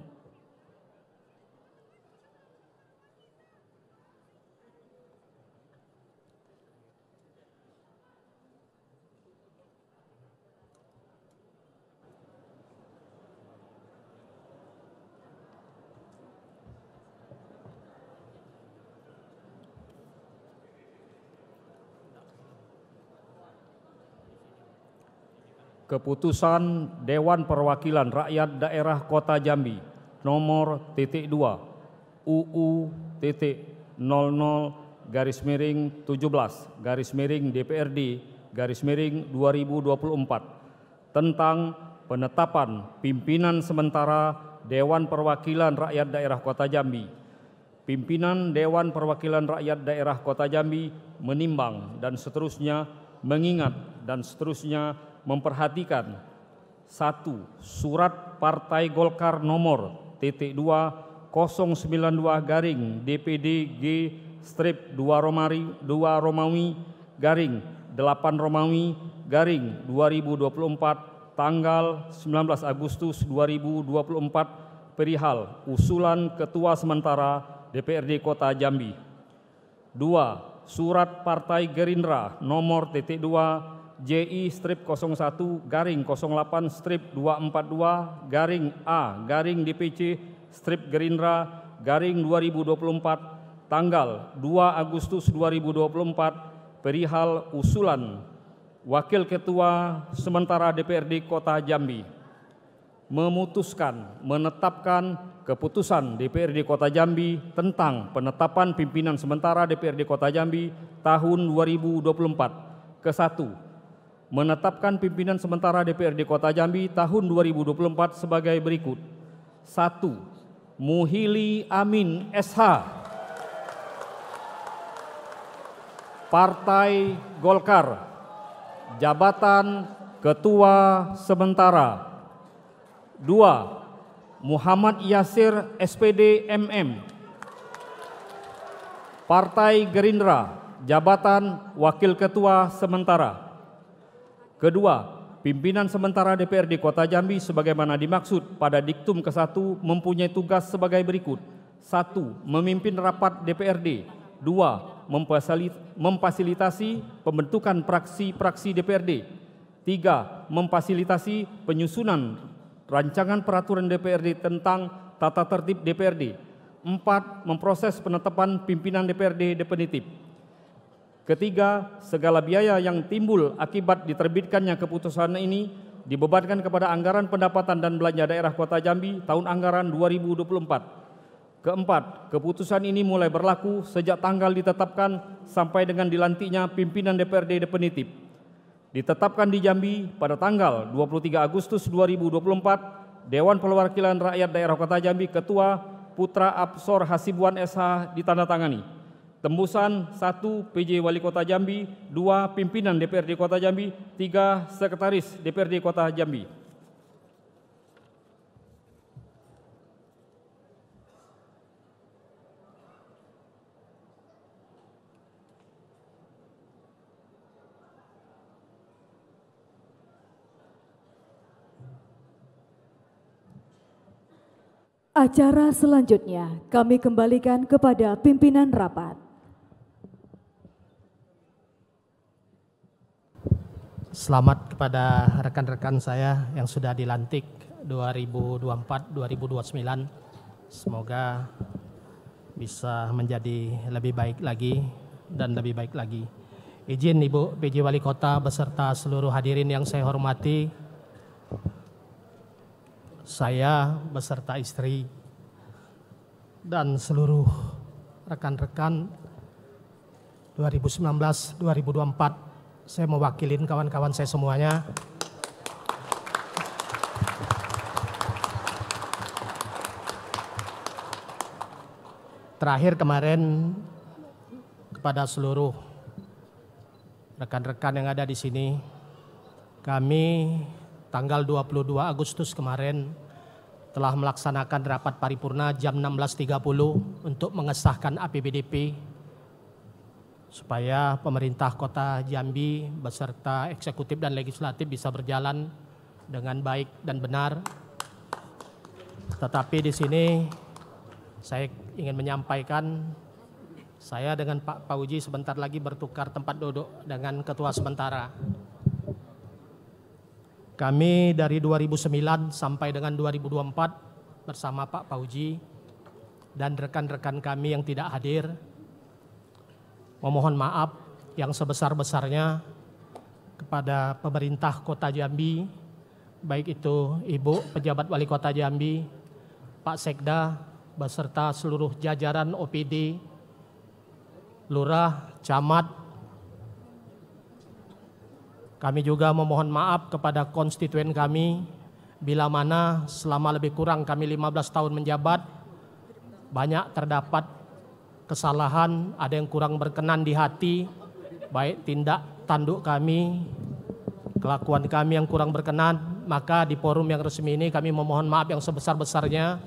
Keputusan Dewan Perwakilan Rakyat Daerah Kota Jambi nomor titik 2 UU titik 00 garis miring 17 garis miring DPRD garis miring 2024 tentang penetapan pimpinan sementara Dewan Perwakilan Rakyat Daerah Kota Jambi. Pimpinan Dewan Perwakilan Rakyat Daerah Kota Jambi menimbang dan seterusnya mengingat dan seterusnya memperhatikan satu surat Partai Golkar nomor titik 2 092 garing DPD G strip 2 Romawi 2 Romawi garing 8 Romawi garing 2024 tanggal 19 Agustus 2024 perihal usulan ketua sementara DPRD Kota Jambi 2 surat Partai Gerindra nomor titik 2 JI strip 01 garing 08 strip 242 garing A garing DPC strip Gerindra garing 2024 tanggal 2 Agustus 2024 perihal usulan Wakil Ketua Sementara DPRD Kota Jambi memutuskan menetapkan keputusan DPRD Kota Jambi tentang penetapan pimpinan sementara DPRD Kota Jambi tahun 2024 ke-1 menetapkan pimpinan sementara DPRD Kota Jambi tahun 2024 sebagai berikut. 1. Muhili Amin SH Partai Golkar Jabatan Ketua Sementara 2. Muhammad Yasir SPD MM Partai Gerindra Jabatan Wakil Ketua Sementara Kedua, pimpinan sementara DPRD Kota Jambi sebagaimana dimaksud pada diktum ke-1 mempunyai tugas sebagai berikut. satu, Memimpin rapat DPRD. dua, Memfasilitasi pembentukan praksi-praksi DPRD. tiga, Memfasilitasi penyusunan rancangan peraturan DPRD tentang tata tertib DPRD. empat, Memproses penetapan pimpinan DPRD definitif. Ketiga, segala biaya yang timbul akibat diterbitkannya keputusan ini dibebankan kepada anggaran pendapatan dan belanja daerah Kota Jambi tahun anggaran 2024. Keempat, keputusan ini mulai berlaku sejak tanggal ditetapkan sampai dengan dilantiknya pimpinan DPRD definitif. Ditetapkan di Jambi pada tanggal 23 Agustus 2024, Dewan Perwakilan Rakyat Daerah Kota Jambi Ketua Putra Absor Hasibuan SH ditandatangani tembusan 1 PJ Wali Kota Jambi, 2 pimpinan DPRD Kota Jambi, 3 sekretaris DPRD Kota Jambi. Acara selanjutnya kami kembalikan kepada pimpinan rapat. selamat kepada rekan-rekan saya yang sudah dilantik 2024-2029. Semoga bisa menjadi lebih baik lagi dan lebih baik lagi. Izin Ibu PJ Wali Kota beserta seluruh hadirin yang saya hormati, saya beserta istri dan seluruh rekan-rekan 2019-2024 saya mewakilin kawan-kawan saya semuanya. Terakhir kemarin kepada seluruh rekan-rekan yang ada di sini, kami tanggal 22 Agustus kemarin telah melaksanakan rapat paripurna jam 16.30 untuk mengesahkan APBDP supaya pemerintah kota Jambi beserta eksekutif dan legislatif bisa berjalan dengan baik dan benar. Tetapi di sini saya ingin menyampaikan saya dengan Pak Pauji sebentar lagi bertukar tempat duduk dengan ketua sementara. Kami dari 2009 sampai dengan 2024 bersama Pak Pauji dan rekan-rekan kami yang tidak hadir memohon maaf yang sebesar-besarnya kepada pemerintah Kota Jambi, baik itu Ibu pejabat Wali Kota Jambi, Pak Sekda, beserta seluruh jajaran OPD, Lurah, Camat. Kami juga memohon maaf kepada konstituen kami, bila mana selama lebih kurang kami 15 tahun menjabat, banyak terdapat kesalahan, ada yang kurang berkenan di hati, baik tindak tanduk kami, kelakuan kami yang kurang berkenan, maka di forum yang resmi ini kami memohon maaf yang sebesar-besarnya.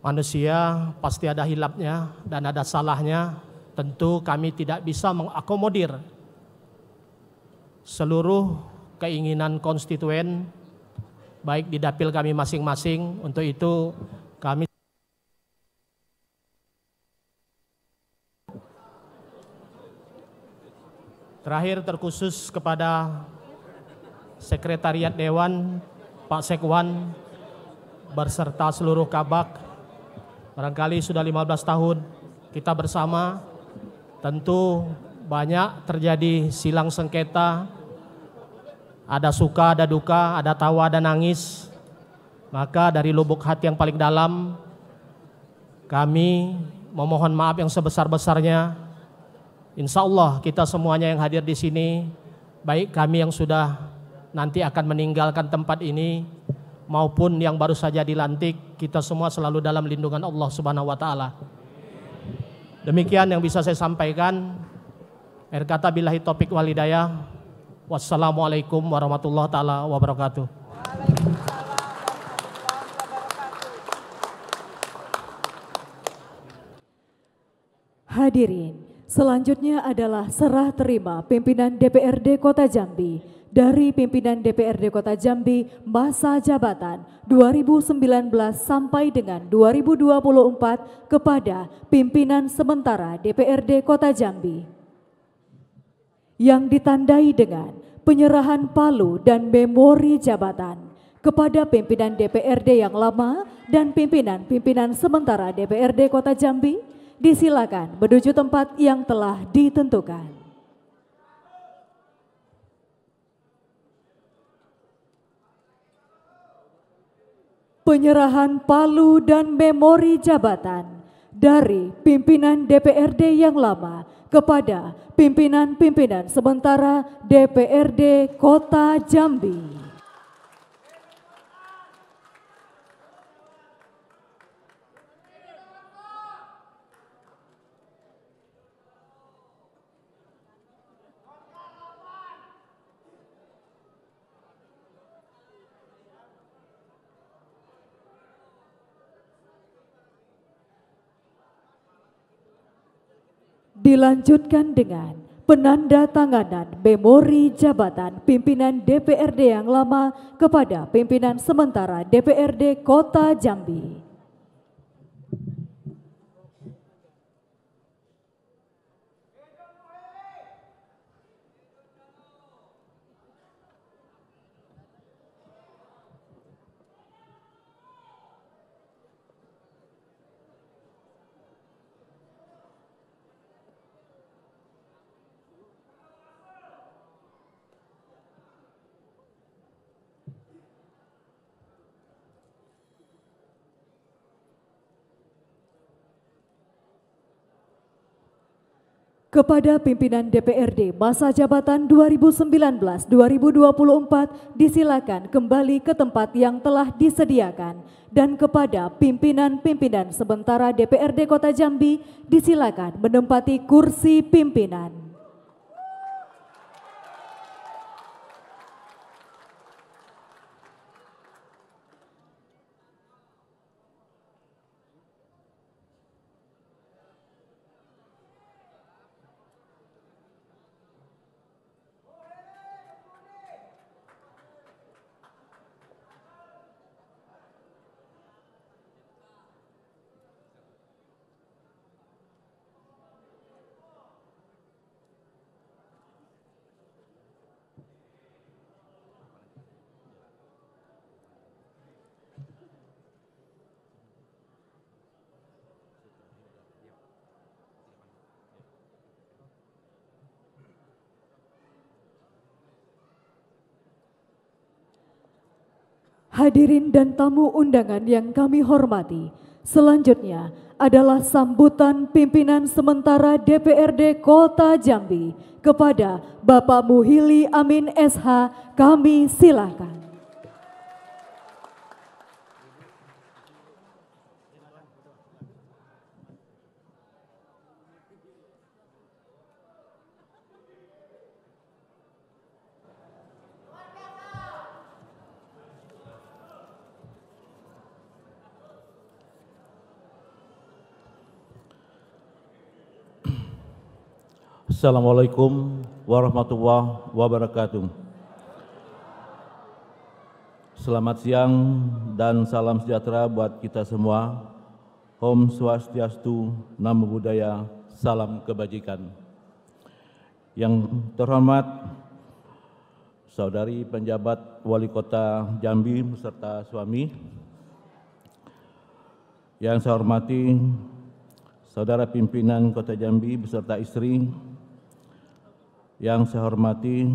Manusia pasti ada hilapnya dan ada salahnya. Tentu kami tidak bisa mengakomodir seluruh keinginan konstituen baik di dapil kami masing-masing. Untuk itu kami Terakhir terkhusus kepada Sekretariat Dewan, Pak Sekwan, berserta seluruh kabak, barangkali sudah 15 tahun kita bersama, tentu banyak terjadi silang sengketa, ada suka, ada duka, ada tawa, ada nangis, maka dari lubuk hati yang paling dalam, kami memohon maaf yang sebesar-besarnya, Insya Allah kita semuanya yang hadir di sini, baik kami yang sudah nanti akan meninggalkan tempat ini, maupun yang baru saja dilantik, kita semua selalu dalam lindungan Allah Subhanahu wa taala. Demikian yang bisa saya sampaikan. Erkata kata topik taufik Wassalamualaikum warahmatullahi taala wabarakatuh. Hadirin, Selanjutnya adalah serah terima pimpinan DPRD Kota Jambi dari pimpinan DPRD Kota Jambi masa jabatan 2019 sampai dengan 2024 kepada pimpinan sementara DPRD Kota Jambi yang ditandai dengan penyerahan palu dan memori jabatan kepada pimpinan DPRD yang lama dan pimpinan-pimpinan sementara DPRD Kota Jambi Disilakan menuju tempat yang telah ditentukan. Penyerahan palu dan memori jabatan dari pimpinan DPRD yang lama kepada pimpinan-pimpinan sementara DPRD Kota Jambi. Dilanjutkan dengan penanda tanganan memori jabatan pimpinan DPRD yang lama kepada pimpinan sementara DPRD Kota Jambi. kepada pimpinan DPRD masa jabatan 2019-2024 disilakan kembali ke tempat yang telah disediakan dan kepada pimpinan-pimpinan sementara DPRD Kota Jambi disilakan menempati kursi pimpinan. Hadirin dan tamu undangan yang kami hormati, selanjutnya adalah sambutan pimpinan sementara DPRD Kota Jambi kepada Bapak Muhili Amin SH kami silakan. Assalamualaikum warahmatullahi wabarakatuh. Selamat siang dan salam sejahtera buat kita semua. Om Swastiastu, Namo Buddhaya, Salam Kebajikan. Yang terhormat Saudari Penjabat Wali Kota Jambi beserta suami. Yang saya hormati Saudara Pimpinan Kota Jambi beserta istri, yang saya hormati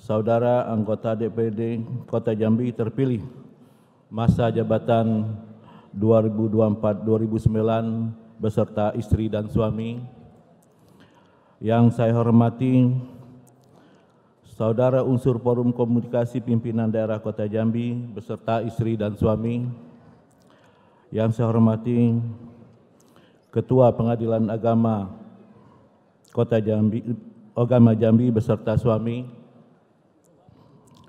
Saudara anggota DPD Kota Jambi terpilih masa jabatan 2024-2009 beserta istri dan suami. Yang saya hormati Saudara unsur Forum Komunikasi Pimpinan Daerah Kota Jambi beserta istri dan suami. Yang saya hormati Ketua Pengadilan Agama Kota Jambi Ogama Jambi beserta suami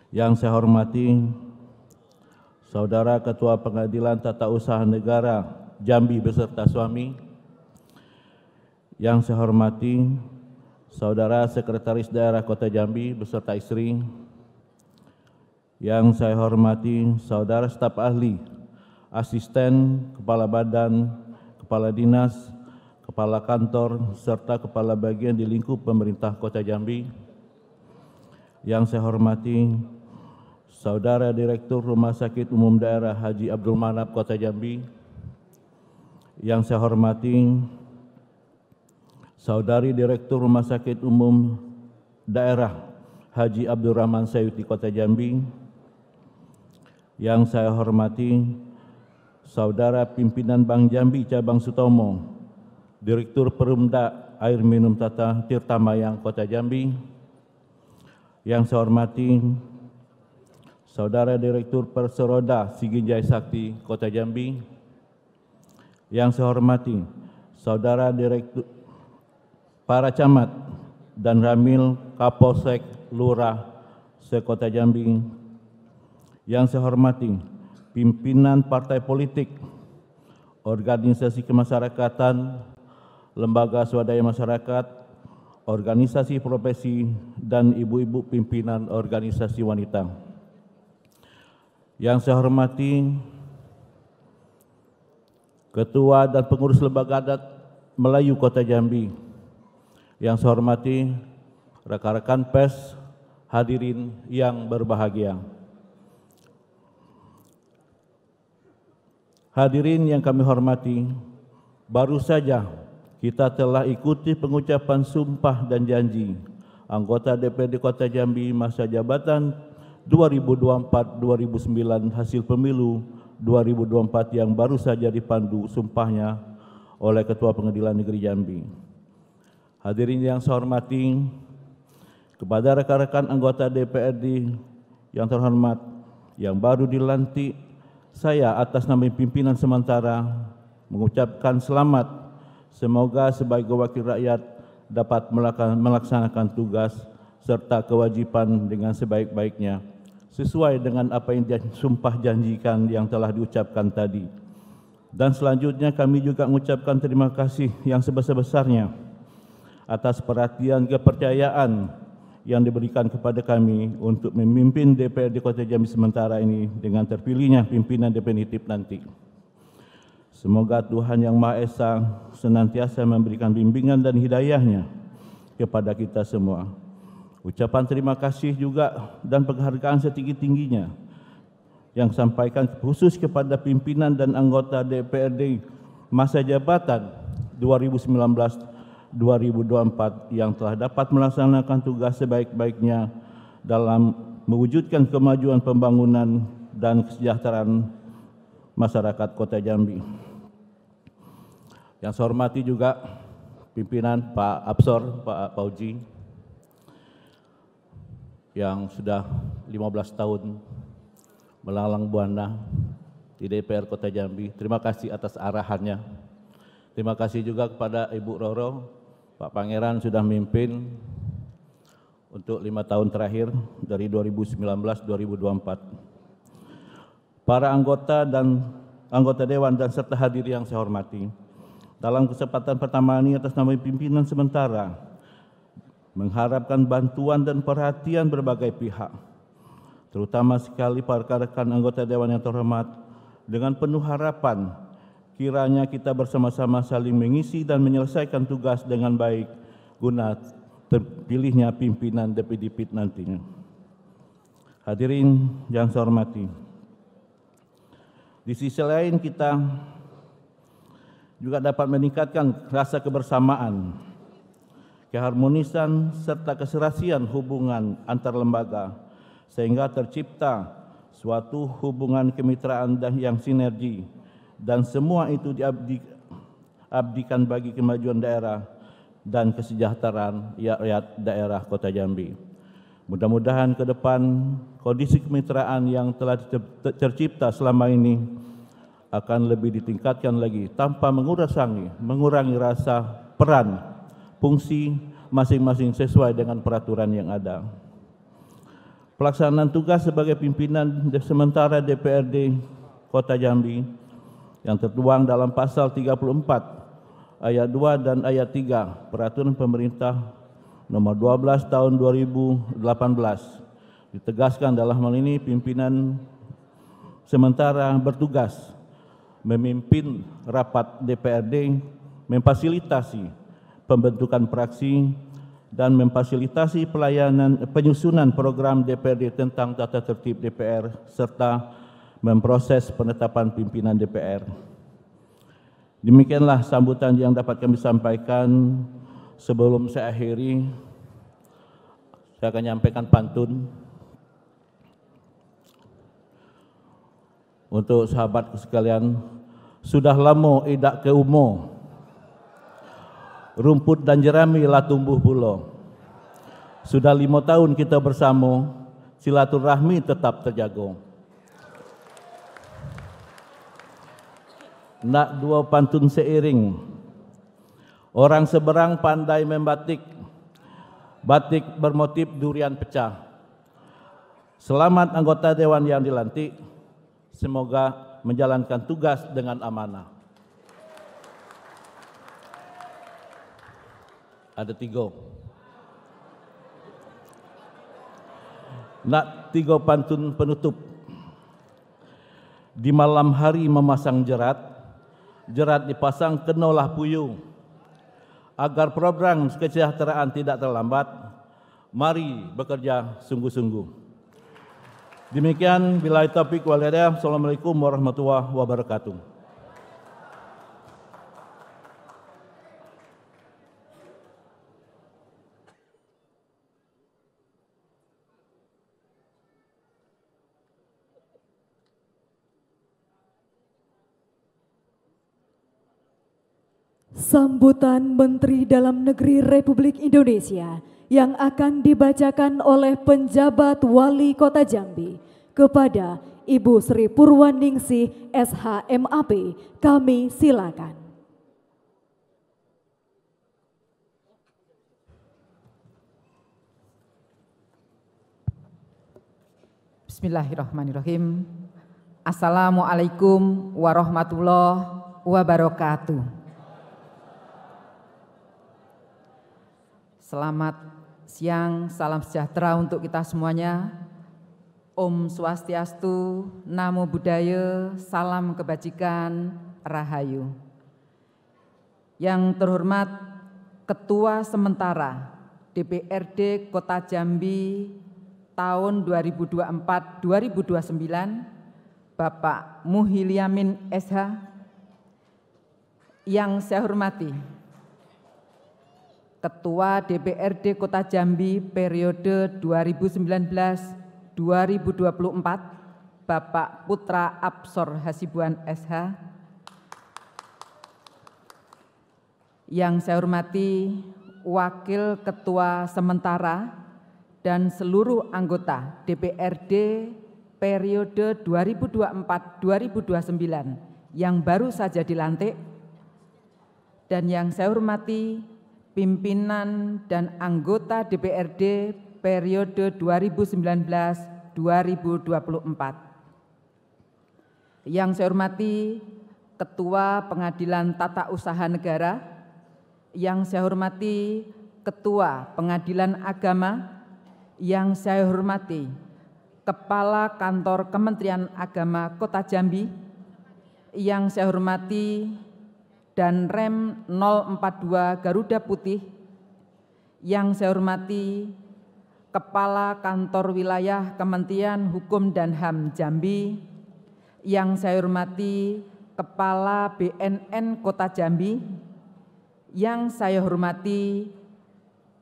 yang saya hormati Saudara Ketua Pengadilan Tata Usaha Negara Jambi beserta suami yang saya hormati Saudara Sekretaris Daerah Kota Jambi beserta istri yang saya hormati Saudara Staf Ahli Asisten Kepala Badan Kepala Dinas Kepala Kantor, serta Kepala Bagian di lingkup pemerintah Kota Jambi. Yang saya hormati, Saudara Direktur Rumah Sakit Umum Daerah Haji Abdul Manap Kota Jambi. Yang saya hormati, Saudari Direktur Rumah Sakit Umum Daerah Haji Abdul Rahman Sayuti Kota Jambi. Yang saya hormati, Saudara Pimpinan Bank Jambi Cabang Sutomo, Direktur Perumda Air Minum Tata Tirta Mayang Kota Jambi, yang saya hormati Saudara Direktur Perseroda Siginjai Sakti Kota Jambi, yang saya hormati Saudara Direktur para camat dan Ramil Kapolsek Lurah Sekota Jambi, yang saya hormati pimpinan partai politik, organisasi kemasyarakatan, lembaga swadaya masyarakat, organisasi profesi, dan ibu-ibu pimpinan organisasi wanita. Yang saya hormati, Ketua dan Pengurus Lembaga Adat Melayu Kota Jambi, yang saya hormati, rekan-rekan Pes, hadirin yang berbahagia. Hadirin yang kami hormati, baru saja kita telah ikuti pengucapan sumpah dan janji anggota DPD Kota Jambi masa jabatan 2024-2009 hasil pemilu 2024 yang baru saja dipandu sumpahnya oleh Ketua Pengadilan Negeri Jambi. Hadirin yang saya hormati, kepada rekan-rekan anggota DPRD yang terhormat yang baru dilantik, saya atas nama pimpinan sementara mengucapkan selamat Semoga sebagai wakil rakyat dapat melaksanakan tugas serta kewajiban dengan sebaik-baiknya sesuai dengan apa yang sumpah janjikan yang telah diucapkan tadi. Dan selanjutnya kami juga mengucapkan terima kasih yang sebesar-besarnya atas perhatian kepercayaan yang diberikan kepada kami untuk memimpin DPRD Kota Jambi sementara ini dengan terpilihnya pimpinan definitif nanti. Semoga Tuhan Yang Maha Esa senantiasa memberikan bimbingan dan hidayahnya kepada kita semua. Ucapan terima kasih juga dan penghargaan setinggi-tingginya yang sampaikan khusus kepada pimpinan dan anggota DPRD masa jabatan 2019-2024 yang telah dapat melaksanakan tugas sebaik-baiknya dalam mewujudkan kemajuan pembangunan dan kesejahteraan masyarakat Kota Jambi. Yang saya hormati juga pimpinan Pak Absor, Pak Pauji, yang sudah 15 tahun melalang buana di DPR Kota Jambi. Terima kasih atas arahannya. Terima kasih juga kepada Ibu Roro, Pak Pangeran sudah memimpin untuk lima tahun terakhir dari 2019-2024. Para anggota dan anggota Dewan dan serta hadir yang saya hormati, dalam kesempatan pertama ini atas nama pimpinan sementara mengharapkan bantuan dan perhatian berbagai pihak, terutama sekali para rekan anggota Dewan yang terhormat, dengan penuh harapan kiranya kita bersama-sama saling mengisi dan menyelesaikan tugas dengan baik guna terpilihnya pimpinan DPD-PIT nantinya. Hadirin yang saya hormati, di sisi lain kita juga dapat meningkatkan rasa kebersamaan, keharmonisan serta keserasian hubungan antar lembaga sehingga tercipta suatu hubungan kemitraan dan yang sinergi dan semua itu diabdikan bagi kemajuan daerah dan kesejahteraan rakyat daerah Kota Jambi. Mudah-mudahan ke depan kondisi kemitraan yang telah tercipta selama ini akan lebih ditingkatkan lagi tanpa mengurangi, mengurangi rasa peran, fungsi masing-masing sesuai dengan peraturan yang ada. Pelaksanaan tugas sebagai pimpinan sementara DPRD Kota Jambi yang tertuang dalam pasal 34 ayat 2 dan ayat 3 Peraturan Pemerintah nomor 12 tahun 2018 ditegaskan dalam hal ini pimpinan sementara bertugas memimpin rapat DPRD, memfasilitasi pembentukan praksi dan memfasilitasi pelayanan penyusunan program DPRD tentang tata tertib DPR serta memproses penetapan pimpinan DPR. Demikianlah sambutan yang dapat kami sampaikan sebelum saya akhiri saya akan menyampaikan pantun untuk sahabat sekalian, sudah lama idak ke umur Rumput dan jerami lah tumbuh pula. Sudah lima tahun kita bersama, silaturahmi tetap terjaga. Nak dua pantun seiring. Orang seberang pandai membatik. Batik bermotif durian pecah. Selamat anggota dewan yang dilantik. Semoga menjalankan tugas dengan amanah. Ada tiga. Nak tiga pantun penutup. Di malam hari memasang jerat, jerat dipasang kenolah puyuh agar program kesejahteraan tidak terlambat, mari bekerja sungguh-sungguh. Demikian bila topik walidah. Assalamualaikum warahmatullahi wabarakatuh. Sambutan Menteri Dalam Negeri Republik Indonesia yang akan dibacakan oleh penjabat wali kota Jambi kepada Ibu Sri Purwaningsih SHMAP. Kami silakan. Bismillahirrahmanirrahim. Assalamualaikum warahmatullahi wabarakatuh. Selamat siang, salam sejahtera untuk kita semuanya. Om Swastiastu, Namo Buddhaya, Salam Kebajikan, Rahayu. Yang terhormat Ketua Sementara DPRD Kota Jambi tahun 2024-2029, Bapak Muhiliamin SH. Yang saya hormati, Ketua DPRD Kota Jambi periode 2019-2024, Bapak Putra Absor Hasibuan SH. Yang saya hormati Wakil Ketua Sementara dan seluruh anggota DPRD periode 2024-2029 yang baru saja dilantik dan yang saya hormati pimpinan dan anggota DPRD periode 2019-2024. Yang saya hormati Ketua Pengadilan Tata Usaha Negara, yang saya hormati Ketua Pengadilan Agama, yang saya hormati Kepala Kantor Kementerian Agama Kota Jambi, yang saya hormati dan Rem 042 Garuda Putih yang saya hormati Kepala Kantor Wilayah Kementerian Hukum dan HAM Jambi, yang saya hormati Kepala BNN Kota Jambi, yang saya hormati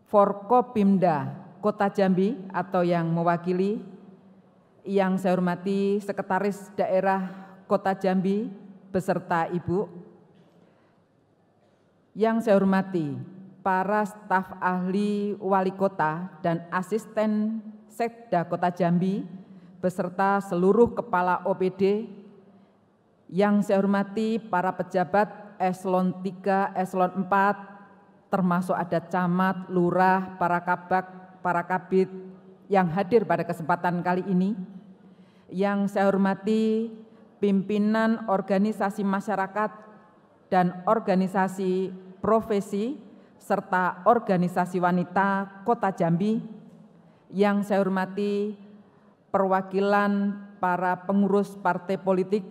Forkopimda Kota Jambi atau yang mewakili, yang saya hormati Sekretaris Daerah Kota Jambi beserta Ibu, yang saya hormati, para staf ahli wali kota dan asisten sekda kota Jambi, beserta seluruh kepala OPD, yang saya hormati para pejabat eselon 3, eselon 4, termasuk ada camat, lurah, para kabak, para kabit yang hadir pada kesempatan kali ini. Yang saya hormati pimpinan organisasi masyarakat dan organisasi profesi, serta organisasi wanita Kota Jambi yang saya hormati perwakilan para pengurus partai politik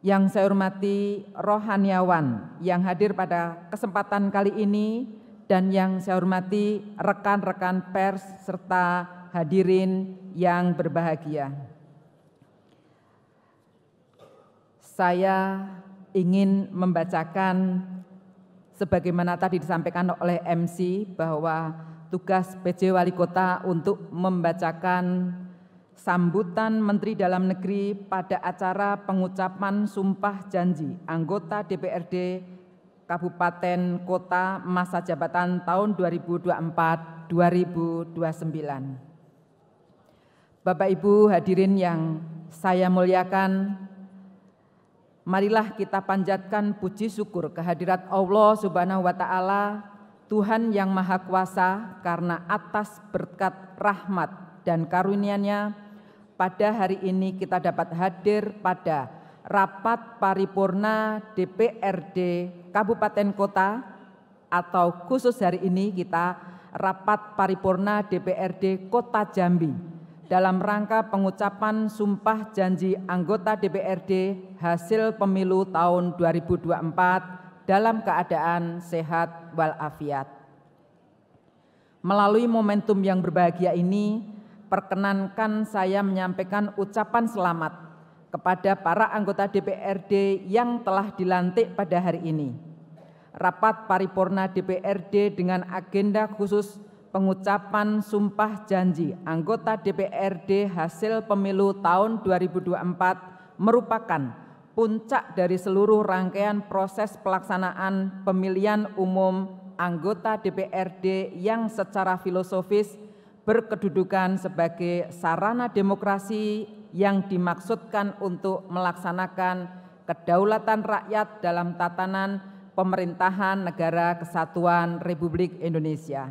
yang saya hormati rohaniawan yang hadir pada kesempatan kali ini dan yang saya hormati rekan-rekan pers serta hadirin yang berbahagia. Saya ingin membacakan sebagaimana tadi disampaikan oleh MC bahwa tugas PJ Wali Kota untuk membacakan sambutan Menteri Dalam Negeri pada acara pengucapan sumpah janji anggota DPRD Kabupaten Kota masa jabatan tahun 2024-2029. Bapak Ibu hadirin yang saya muliakan, Marilah kita panjatkan puji syukur kehadirat Allah Subhanahu wa taala, Tuhan yang Maha Kuasa karena atas berkat rahmat dan karunia-Nya pada hari ini kita dapat hadir pada rapat paripurna DPRD Kabupaten Kota atau khusus hari ini kita rapat paripurna DPRD Kota Jambi dalam rangka pengucapan sumpah janji anggota DPRD hasil pemilu tahun 2024 dalam keadaan sehat walafiat. Melalui momentum yang berbahagia ini, perkenankan saya menyampaikan ucapan selamat kepada para anggota DPRD yang telah dilantik pada hari ini. Rapat paripurna DPRD dengan agenda khusus pengucapan sumpah janji anggota DPRD hasil pemilu tahun 2024 merupakan puncak dari seluruh rangkaian proses pelaksanaan pemilihan umum anggota DPRD yang secara filosofis berkedudukan sebagai sarana demokrasi yang dimaksudkan untuk melaksanakan kedaulatan rakyat dalam tatanan pemerintahan negara kesatuan Republik Indonesia.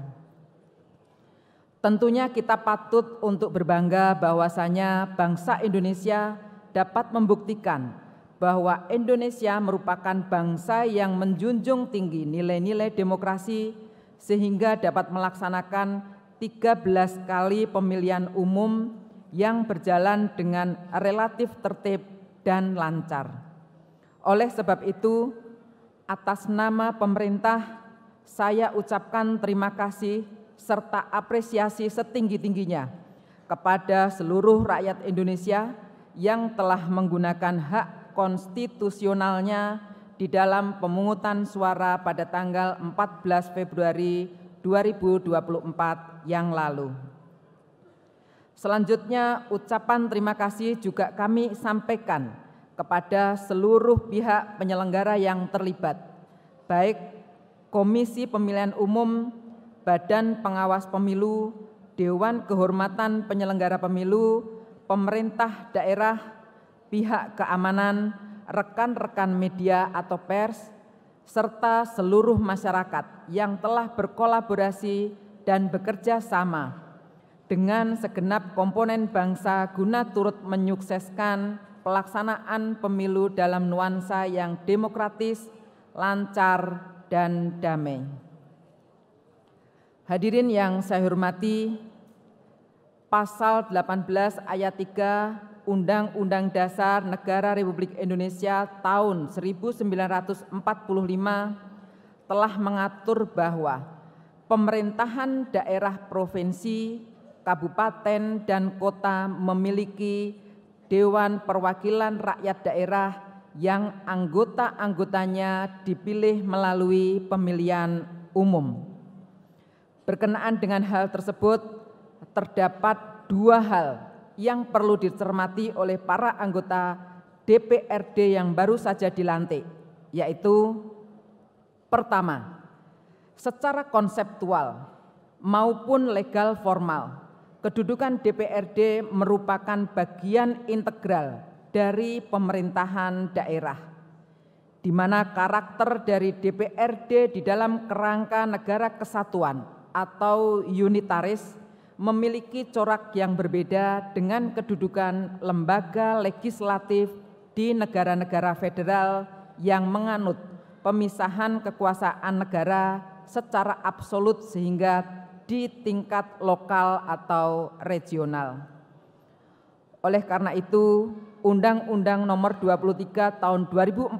Tentunya kita patut untuk berbangga bahwasanya bangsa Indonesia dapat membuktikan bahwa Indonesia merupakan bangsa yang menjunjung tinggi nilai-nilai demokrasi sehingga dapat melaksanakan 13 kali pemilihan umum yang berjalan dengan relatif tertib dan lancar. Oleh sebab itu, atas nama pemerintah, saya ucapkan terima kasih serta apresiasi setinggi-tingginya kepada seluruh rakyat Indonesia yang telah menggunakan hak konstitusionalnya di dalam pemungutan suara pada tanggal 14 Februari 2024 yang lalu. Selanjutnya ucapan terima kasih juga kami sampaikan kepada seluruh pihak penyelenggara yang terlibat, baik Komisi Pemilihan Umum Badan Pengawas Pemilu, Dewan Kehormatan Penyelenggara Pemilu, pemerintah daerah, pihak keamanan, rekan-rekan media atau pers, serta seluruh masyarakat yang telah berkolaborasi dan bekerja sama dengan segenap komponen bangsa guna turut menyukseskan pelaksanaan pemilu dalam nuansa yang demokratis, lancar, dan damai. Hadirin yang saya hormati, pasal 18 ayat 3 Undang-Undang Dasar Negara Republik Indonesia tahun 1945 telah mengatur bahwa pemerintahan daerah provinsi, kabupaten, dan kota memiliki Dewan Perwakilan Rakyat Daerah yang anggota-anggotanya dipilih melalui pemilihan umum. Berkenaan dengan hal tersebut, terdapat dua hal yang perlu dicermati oleh para anggota DPRD yang baru saja dilantik, yaitu pertama, secara konseptual maupun legal formal, kedudukan DPRD merupakan bagian integral dari pemerintahan daerah di mana karakter dari DPRD di dalam kerangka negara kesatuan atau unitaris memiliki corak yang berbeda dengan kedudukan lembaga legislatif di negara-negara federal yang menganut pemisahan kekuasaan negara secara absolut sehingga di tingkat lokal atau regional. Oleh karena itu, Undang-Undang Nomor 23 Tahun 2014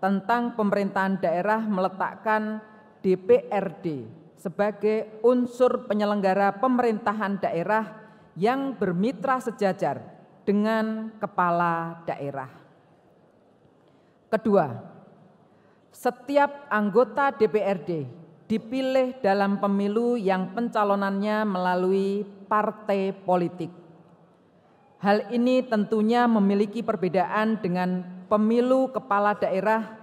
tentang Pemerintahan Daerah meletakkan DPRD sebagai unsur penyelenggara pemerintahan daerah yang bermitra sejajar dengan kepala daerah. Kedua, setiap anggota DPRD dipilih dalam pemilu yang pencalonannya melalui partai politik. Hal ini tentunya memiliki perbedaan dengan pemilu kepala daerah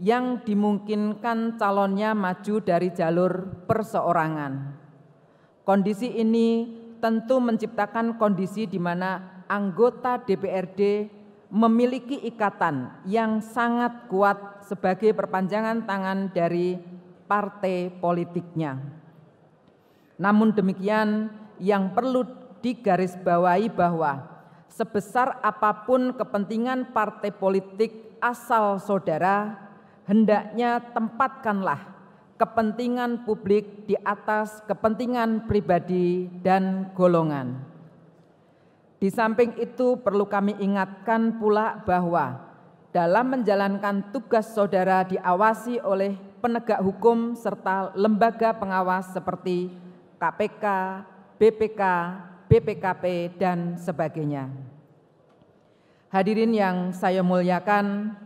yang dimungkinkan calonnya maju dari jalur perseorangan. Kondisi ini tentu menciptakan kondisi di mana anggota DPRD memiliki ikatan yang sangat kuat sebagai perpanjangan tangan dari partai politiknya. Namun demikian, yang perlu digarisbawahi bahwa sebesar apapun kepentingan partai politik asal saudara hendaknya tempatkanlah kepentingan publik di atas kepentingan pribadi dan golongan. Di samping itu perlu kami ingatkan pula bahwa dalam menjalankan tugas saudara diawasi oleh penegak hukum serta lembaga pengawas seperti KPK, BPK, BPKP, dan sebagainya. Hadirin yang saya muliakan,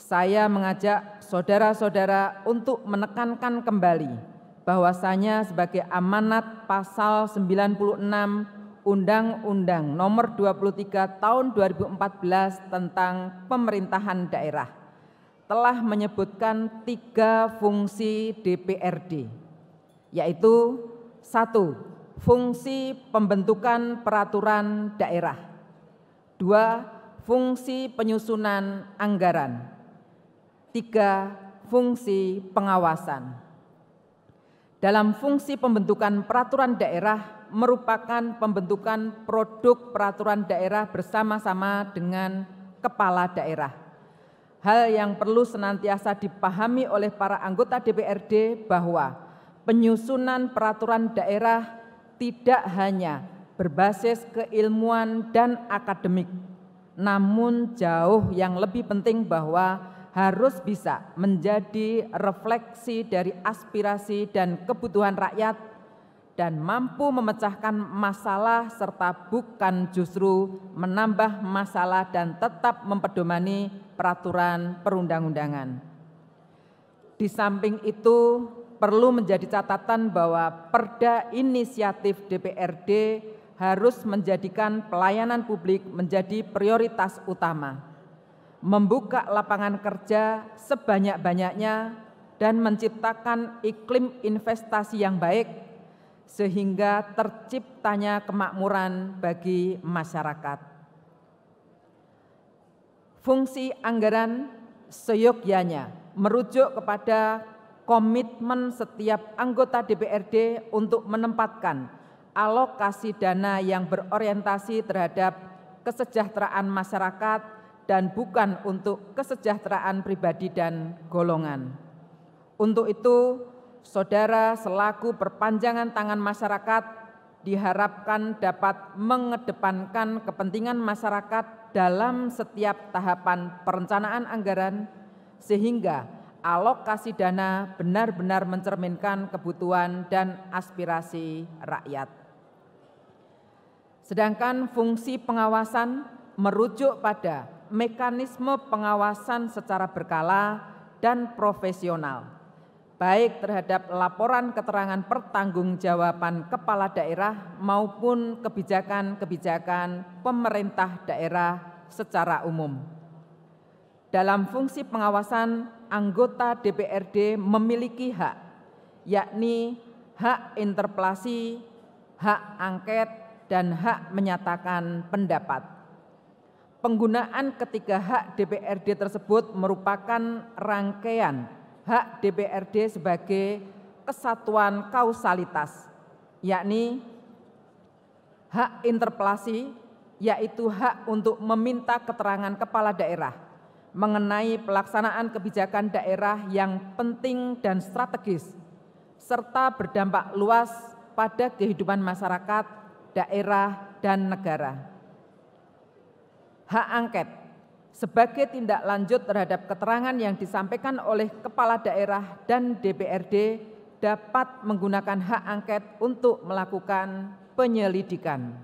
saya mengajak saudara-saudara untuk menekankan kembali bahwasanya sebagai amanat pasal 96 Undang-Undang Nomor 23 Tahun 2014 tentang Pemerintahan Daerah telah menyebutkan tiga fungsi DPRD, yaitu satu, fungsi pembentukan peraturan daerah, dua, fungsi penyusunan anggaran, tiga fungsi pengawasan. Dalam fungsi pembentukan peraturan daerah merupakan pembentukan produk peraturan daerah bersama-sama dengan kepala daerah. Hal yang perlu senantiasa dipahami oleh para anggota DPRD bahwa penyusunan peraturan daerah tidak hanya berbasis keilmuan dan akademik, namun jauh yang lebih penting bahwa harus bisa menjadi refleksi dari aspirasi dan kebutuhan rakyat dan mampu memecahkan masalah serta bukan justru menambah masalah dan tetap mempedomani peraturan perundang-undangan. Di samping itu, perlu menjadi catatan bahwa perda inisiatif DPRD harus menjadikan pelayanan publik menjadi prioritas utama membuka lapangan kerja sebanyak-banyaknya dan menciptakan iklim investasi yang baik sehingga terciptanya kemakmuran bagi masyarakat. Fungsi anggaran seyogyanya merujuk kepada komitmen setiap anggota DPRD untuk menempatkan alokasi dana yang berorientasi terhadap kesejahteraan masyarakat dan bukan untuk kesejahteraan pribadi dan golongan. Untuk itu, saudara selaku perpanjangan tangan masyarakat diharapkan dapat mengedepankan kepentingan masyarakat dalam setiap tahapan perencanaan anggaran sehingga alokasi dana benar-benar mencerminkan kebutuhan dan aspirasi rakyat. Sedangkan fungsi pengawasan merujuk pada mekanisme pengawasan secara berkala dan profesional, baik terhadap laporan keterangan pertanggungjawaban kepala daerah maupun kebijakan-kebijakan pemerintah daerah secara umum. Dalam fungsi pengawasan, anggota DPRD memiliki hak, yakni hak interpelasi, hak angket, dan hak menyatakan pendapat. Penggunaan ketiga hak DPRD tersebut merupakan rangkaian hak DPRD sebagai kesatuan kausalitas, yakni hak interpelasi, yaitu hak untuk meminta keterangan kepala daerah mengenai pelaksanaan kebijakan daerah yang penting dan strategis, serta berdampak luas pada kehidupan masyarakat, daerah, dan negara hak angket sebagai tindak lanjut terhadap keterangan yang disampaikan oleh kepala daerah dan DPRD dapat menggunakan hak angket untuk melakukan penyelidikan.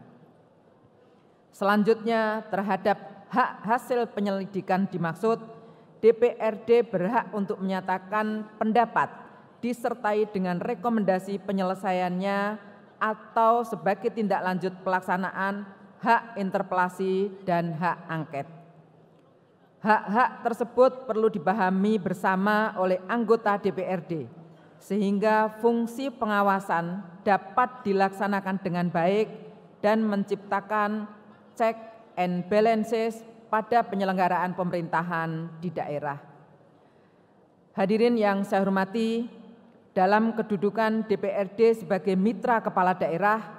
Selanjutnya terhadap hak hasil penyelidikan dimaksud DPRD berhak untuk menyatakan pendapat disertai dengan rekomendasi penyelesaiannya atau sebagai tindak lanjut pelaksanaan hak interpelasi dan hak angket. Hak-hak tersebut perlu dipahami bersama oleh anggota DPRD, sehingga fungsi pengawasan dapat dilaksanakan dengan baik dan menciptakan check and balances pada penyelenggaraan pemerintahan di daerah. Hadirin yang saya hormati, dalam kedudukan DPRD sebagai mitra kepala daerah,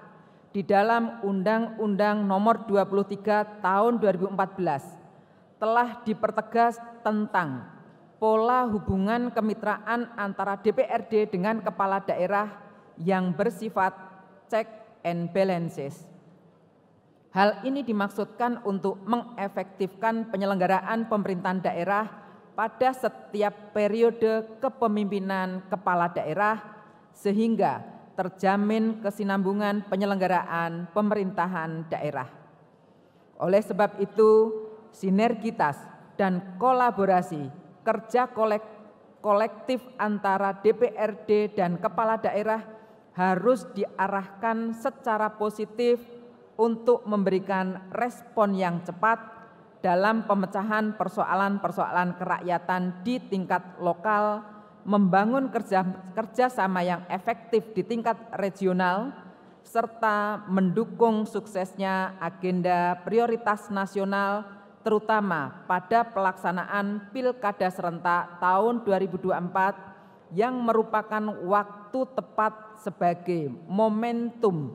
di dalam Undang-Undang Nomor 23 Tahun 2014 telah dipertegas tentang pola hubungan kemitraan antara DPRD dengan kepala daerah yang bersifat check and balances. Hal ini dimaksudkan untuk mengefektifkan penyelenggaraan pemerintahan daerah pada setiap periode kepemimpinan kepala daerah sehingga terjamin kesinambungan penyelenggaraan pemerintahan daerah. Oleh sebab itu, sinergitas dan kolaborasi kerja kolek, kolektif antara DPRD dan kepala daerah harus diarahkan secara positif untuk memberikan respon yang cepat dalam pemecahan persoalan-persoalan kerakyatan di tingkat lokal, membangun kerja kerjasama yang efektif di tingkat regional serta mendukung suksesnya agenda prioritas nasional terutama pada pelaksanaan Pilkada serentak tahun 2024 yang merupakan waktu tepat sebagai momentum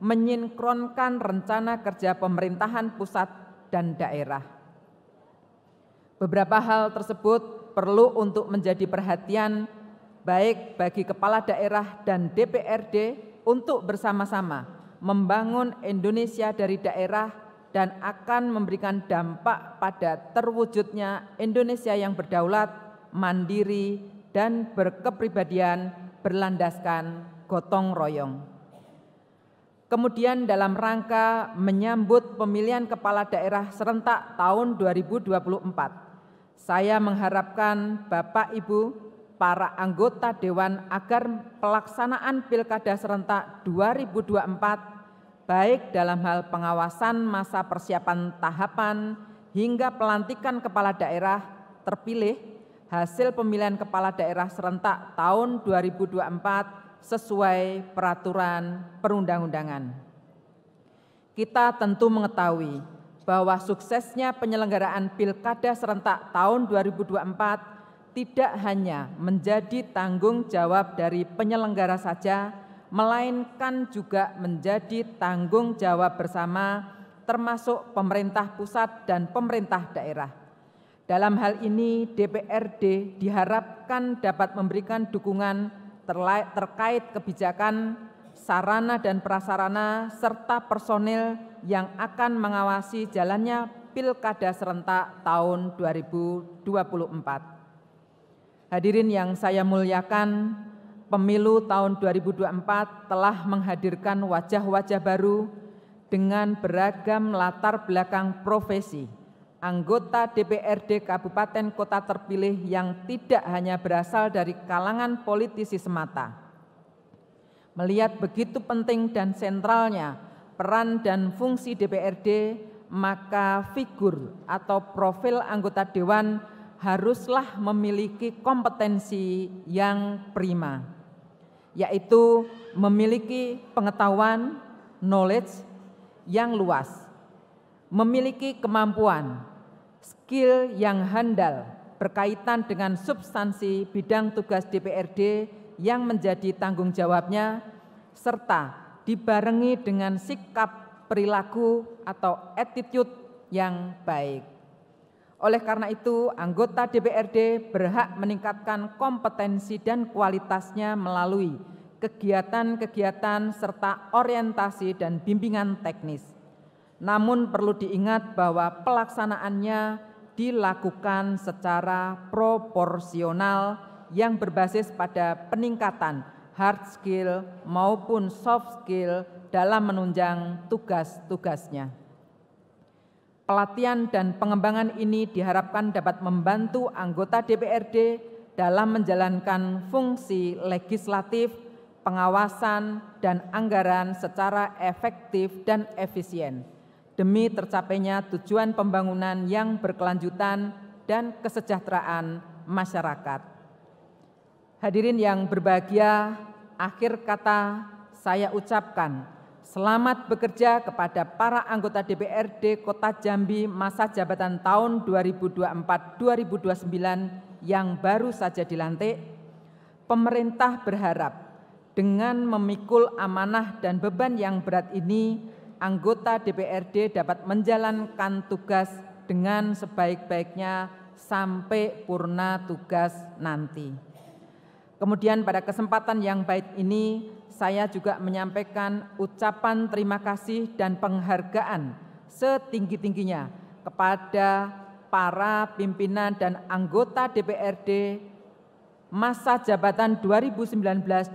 menyinkronkan rencana kerja pemerintahan pusat dan daerah. Beberapa hal tersebut perlu untuk menjadi perhatian baik bagi kepala daerah dan DPRD untuk bersama-sama membangun Indonesia dari daerah dan akan memberikan dampak pada terwujudnya Indonesia yang berdaulat, mandiri, dan berkepribadian berlandaskan gotong royong. Kemudian dalam rangka menyambut pemilihan kepala daerah serentak tahun 2024, saya mengharapkan Bapak Ibu para anggota Dewan agar pelaksanaan Pilkada serentak 2024 baik dalam hal pengawasan masa persiapan tahapan hingga pelantikan kepala daerah terpilih hasil pemilihan kepala daerah serentak tahun 2024 sesuai peraturan perundang-undangan. Kita tentu mengetahui bahwa suksesnya penyelenggaraan Pilkada serentak tahun 2024 tidak hanya menjadi tanggung jawab dari penyelenggara saja, melainkan juga menjadi tanggung jawab bersama termasuk pemerintah pusat dan pemerintah daerah. Dalam hal ini DPRD diharapkan dapat memberikan dukungan terkait kebijakan sarana dan prasarana serta personil yang akan mengawasi jalannya Pilkada Serentak tahun 2024. Hadirin yang saya muliakan, pemilu tahun 2024 telah menghadirkan wajah-wajah baru dengan beragam latar belakang profesi, anggota DPRD Kabupaten Kota terpilih yang tidak hanya berasal dari kalangan politisi semata. Melihat begitu penting dan sentralnya peran dan fungsi DPRD, maka figur atau profil anggota dewan haruslah memiliki kompetensi yang prima, yaitu memiliki pengetahuan knowledge yang luas, memiliki kemampuan skill yang handal berkaitan dengan substansi bidang tugas DPRD yang menjadi tanggung jawabnya serta dibarengi dengan sikap perilaku atau attitude yang baik. Oleh karena itu, anggota DPRD berhak meningkatkan kompetensi dan kualitasnya melalui kegiatan-kegiatan serta orientasi dan bimbingan teknis. Namun perlu diingat bahwa pelaksanaannya dilakukan secara proporsional yang berbasis pada peningkatan hard skill maupun soft skill dalam menunjang tugas-tugasnya. Pelatihan dan pengembangan ini diharapkan dapat membantu anggota DPRD dalam menjalankan fungsi legislatif, pengawasan, dan anggaran secara efektif dan efisien demi tercapainya tujuan pembangunan yang berkelanjutan dan kesejahteraan masyarakat. Hadirin yang berbahagia, akhir kata saya ucapkan selamat bekerja kepada para anggota DPRD Kota Jambi masa jabatan tahun 2024-2029 yang baru saja dilantik. Pemerintah berharap dengan memikul amanah dan beban yang berat ini, anggota DPRD dapat menjalankan tugas dengan sebaik-baiknya sampai purna tugas nanti. Kemudian pada kesempatan yang baik ini saya juga menyampaikan ucapan terima kasih dan penghargaan setinggi-tingginya kepada para pimpinan dan anggota DPRD masa jabatan 2019-2024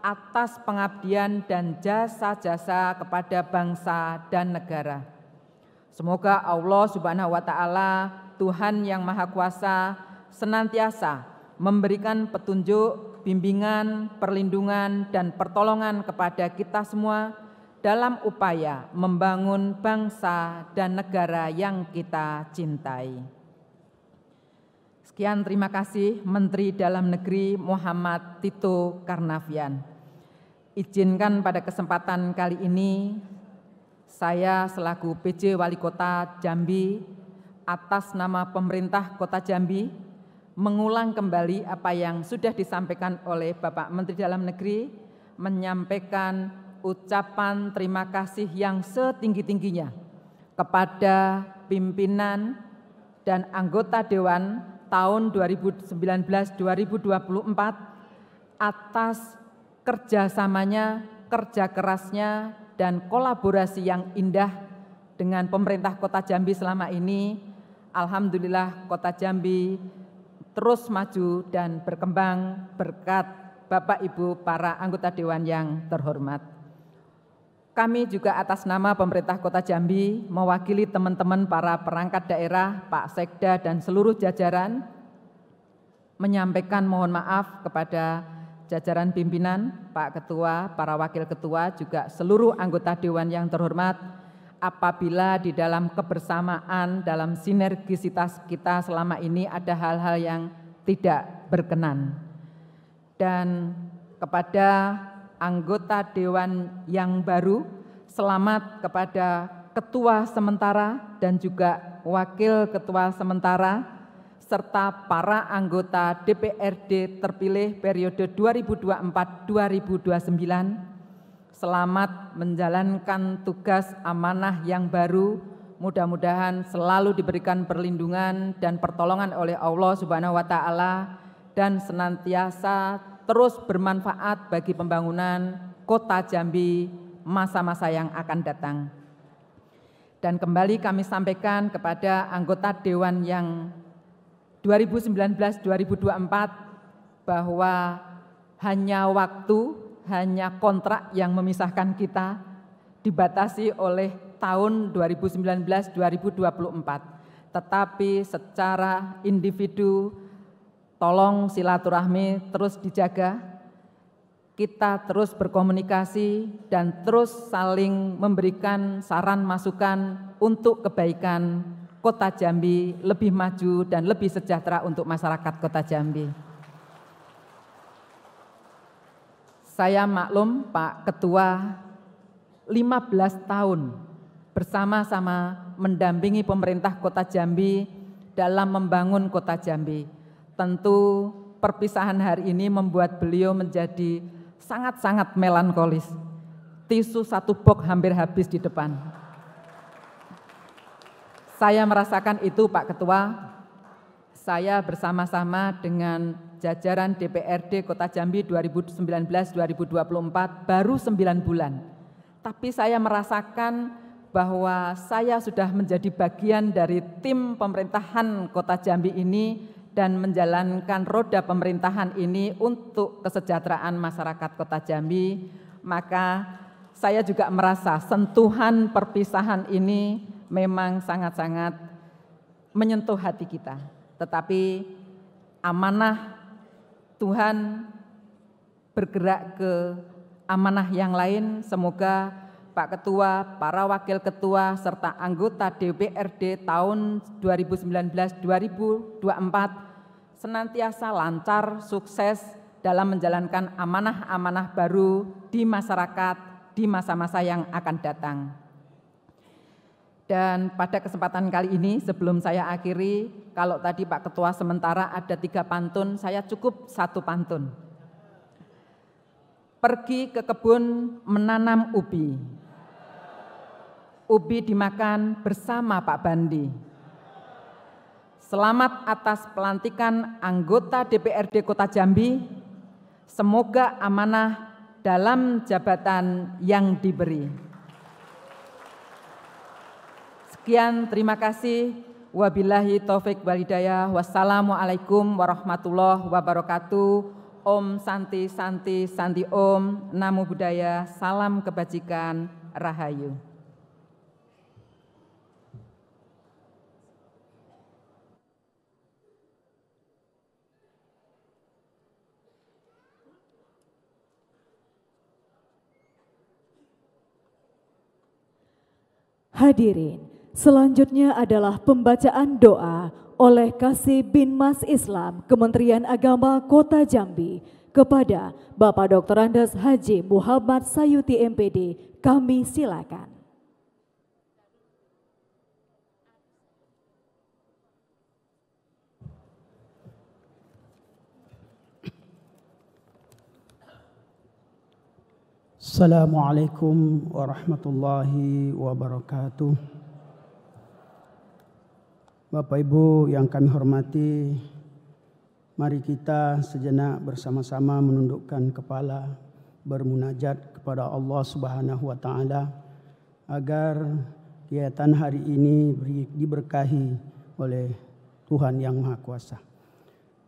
atas pengabdian dan jasa-jasa kepada bangsa dan negara. Semoga Allah Subhanahu wa taala Tuhan yang Maha Kuasa senantiasa memberikan petunjuk, bimbingan, perlindungan, dan pertolongan kepada kita semua dalam upaya membangun bangsa dan negara yang kita cintai. Sekian terima kasih Menteri Dalam Negeri Muhammad Tito Karnavian. Izinkan pada kesempatan kali ini saya selaku PJ Wali Kota Jambi atas nama pemerintah Kota Jambi mengulang kembali apa yang sudah disampaikan oleh Bapak Menteri Dalam Negeri, menyampaikan ucapan terima kasih yang setinggi-tingginya kepada pimpinan dan anggota Dewan tahun 2019-2024 atas kerjasamanya, kerja kerasnya, dan kolaborasi yang indah dengan pemerintah kota Jambi selama ini. Alhamdulillah kota Jambi terus maju dan berkembang berkat Bapak Ibu para anggota Dewan yang terhormat. Kami juga atas nama pemerintah kota Jambi mewakili teman-teman para perangkat daerah, Pak Sekda dan seluruh jajaran menyampaikan mohon maaf kepada jajaran pimpinan, Pak Ketua, para Wakil Ketua, juga seluruh anggota Dewan yang terhormat, apabila di dalam kebersamaan, dalam sinergisitas kita selama ini ada hal-hal yang tidak berkenan. Dan kepada anggota dewan yang baru, selamat kepada ketua sementara dan juga wakil ketua sementara serta para anggota DPRD terpilih periode 2024-2029 selamat menjalankan tugas amanah yang baru. Mudah-mudahan selalu diberikan perlindungan dan pertolongan oleh Allah Subhanahu wa taala dan senantiasa terus bermanfaat bagi pembangunan Kota Jambi masa-masa yang akan datang. Dan kembali kami sampaikan kepada anggota dewan yang 2019-2024 bahwa hanya waktu hanya kontrak yang memisahkan kita dibatasi oleh tahun 2019-2024. Tetapi secara individu tolong silaturahmi terus dijaga. Kita terus berkomunikasi dan terus saling memberikan saran masukan untuk kebaikan Kota Jambi lebih maju dan lebih sejahtera untuk masyarakat Kota Jambi. Saya maklum Pak Ketua 15 tahun bersama-sama mendampingi pemerintah Kota Jambi dalam membangun Kota Jambi. Tentu perpisahan hari ini membuat beliau menjadi sangat-sangat melankolis. Tisu satu bok hampir habis di depan. Saya merasakan itu Pak Ketua, saya bersama-sama dengan jajaran DPRD Kota Jambi 2019-2024 baru sembilan bulan. Tapi saya merasakan bahwa saya sudah menjadi bagian dari tim pemerintahan Kota Jambi ini dan menjalankan roda pemerintahan ini untuk kesejahteraan masyarakat Kota Jambi, maka saya juga merasa sentuhan perpisahan ini memang sangat-sangat menyentuh hati kita. Tetapi amanah Tuhan bergerak ke amanah yang lain. Semoga Pak Ketua, para Wakil Ketua, serta anggota DPRD tahun 2019-2024 senantiasa lancar, sukses dalam menjalankan amanah-amanah baru di masyarakat di masa-masa yang akan datang. Dan pada kesempatan kali ini sebelum saya akhiri, kalau tadi Pak Ketua sementara ada tiga pantun, saya cukup satu pantun. Pergi ke kebun menanam ubi. Ubi dimakan bersama Pak Bandi. Selamat atas pelantikan anggota DPRD Kota Jambi. Semoga amanah dalam jabatan yang diberi. Sekian, terima kasih. Wabillahi taufik walidayah. Wassalamualaikum warahmatullahi wabarakatuh. Om Santi Santi Santi Om, Namo Buddhaya, Salam Kebajikan, Rahayu. Hadirin, Selanjutnya adalah pembacaan doa oleh Kasih bin Mas Islam Kementerian Agama Kota Jambi kepada Bapak Dr. Andes Haji Muhammad Sayuti MPD. Kami silakan. Assalamualaikum warahmatullahi wabarakatuh. Bapak Ibu yang kami hormati, mari kita sejenak bersama-sama menundukkan kepala bermunajat kepada Allah Subhanahu wa taala agar kegiatan hari ini diberkahi oleh Tuhan yang Maha Kuasa.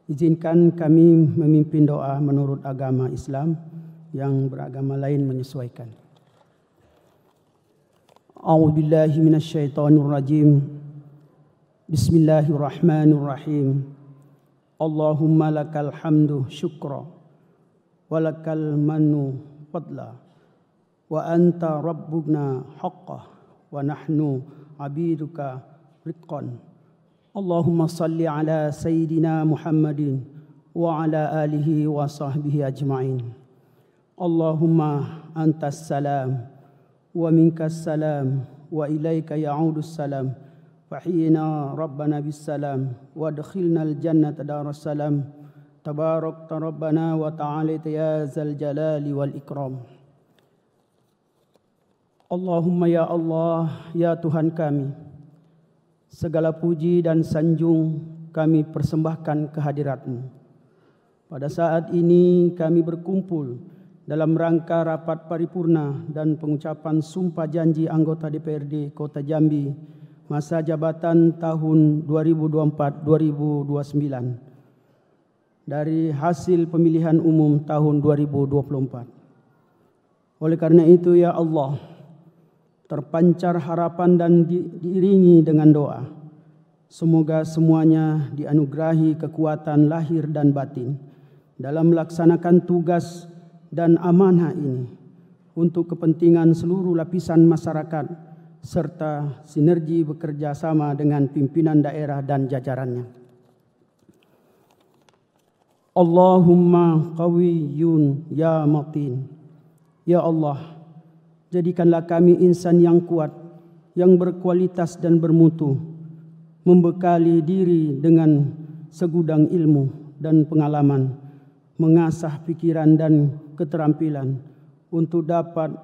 Izinkan kami memimpin doa menurut agama Islam yang beragama lain menyesuaikan. A'udzu billahi minasyaitonir rajim. Bismillahirrahmanirrahim Allahumma lakal hamdu syukra Walakal Wa anta rabbubna haqqa Wa nahnu abiduka riqqan Allahumma salli ala sayyidina muhammadin Wa ala alihi wa sahbihi ajma'in Allahumma antas salam Wa minkas salam Wa ilayka ya'udus salam فحينا ربنا بالسلام وادخلنا الجنة دار السلام wa ربنا وتعاليت يا ذا الجلال والإكرام Allahumma ya Allah, ya Tuhan kami, segala puji dan sanjung kami persembahkan kehadiratmu. Pada saat ini kami berkumpul dalam rangka rapat paripurna dan pengucapan sumpah janji anggota DPRD Kota Jambi masa jabatan tahun 2024-2029 dari hasil pemilihan umum tahun 2024. Oleh karena itu ya Allah, terpancar harapan dan diiringi dengan doa. Semoga semuanya dianugerahi kekuatan lahir dan batin dalam melaksanakan tugas dan amanah ini untuk kepentingan seluruh lapisan masyarakat serta sinergi bekerja sama dengan pimpinan daerah dan jajarannya. Allahumma qawiyyun ya matin. Ya Allah, jadikanlah kami insan yang kuat, yang berkualitas dan bermutu, membekali diri dengan segudang ilmu dan pengalaman, mengasah pikiran dan keterampilan untuk dapat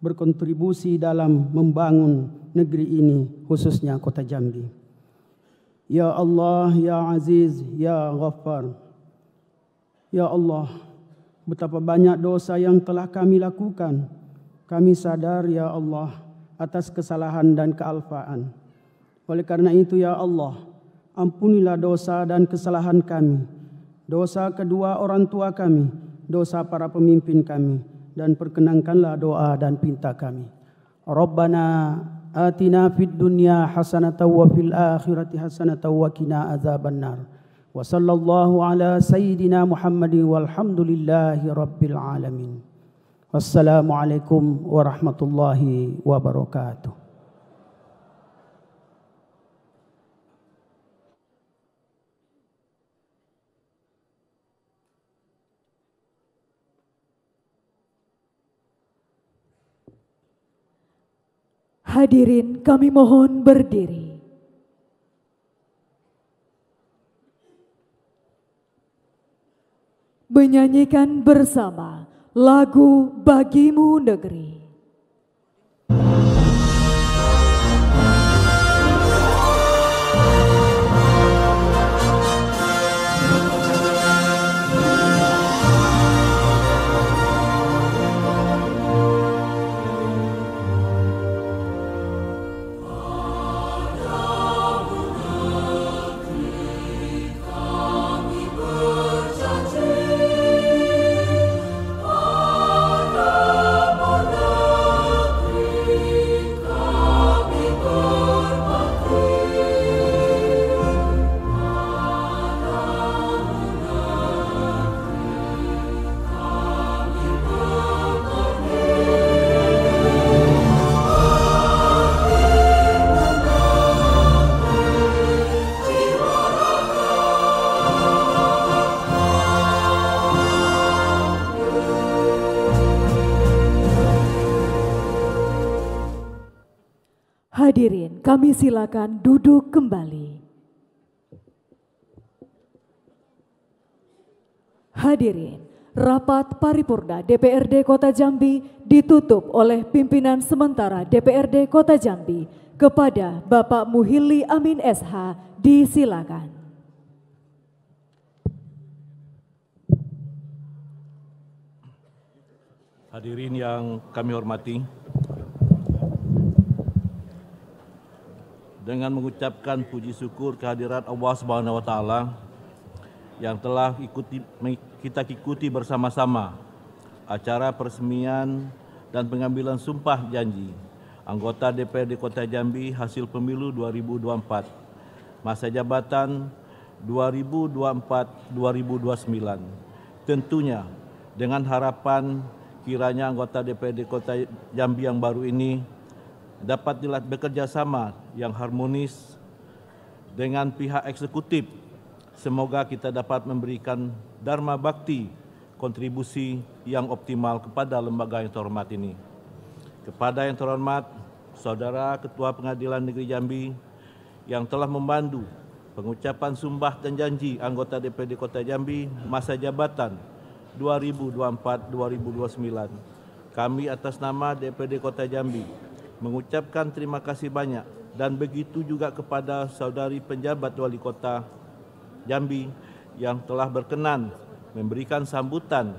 berkontribusi dalam membangun negeri ini khususnya kota Jambi. Ya Allah, Ya Aziz, Ya Ghaffar. Ya Allah, betapa banyak dosa yang telah kami lakukan. Kami sadar Ya Allah atas kesalahan dan kealfaan. Oleh karena itu Ya Allah, ampunilah dosa dan kesalahan kami. Dosa kedua orang tua kami, dosa para pemimpin kami dan perkenankanlah doa dan pinta kami. Rabbana atina fid dunya hasanata wa fil akhirati hasanata wa kina azaban nar. Wa sallallahu ala sayyidina Muhammadin walhamdulillahi rabbil alamin. Wassalamualaikum warahmatullahi wabarakatuh. Hadirin kami mohon berdiri. Menyanyikan bersama lagu Bagimu Negeri. Kami silakan duduk kembali. Hadirin, rapat paripurna DPRD Kota Jambi ditutup oleh pimpinan sementara DPRD Kota Jambi kepada Bapak Muhili Amin SH disilakan. Hadirin yang kami hormati, dengan mengucapkan puji syukur kehadiran Allah Subhanahu wa taala yang telah ikuti, kita ikuti bersama-sama acara peresmian dan pengambilan sumpah janji anggota DPRD Kota Jambi hasil pemilu 2024 masa jabatan 2024-2029 tentunya dengan harapan kiranya anggota DPRD Kota Jambi yang baru ini dapat dilihat bekerja sama yang harmonis dengan pihak eksekutif. Semoga kita dapat memberikan dharma bakti kontribusi yang optimal kepada lembaga yang terhormat ini. Kepada yang terhormat, Saudara Ketua Pengadilan Negeri Jambi yang telah membantu pengucapan sumpah dan janji anggota DPD Kota Jambi masa jabatan 2024-2029. Kami atas nama DPD Kota Jambi mengucapkan terima kasih banyak dan begitu juga kepada saudari penjabat wali kota Jambi yang telah berkenan memberikan sambutan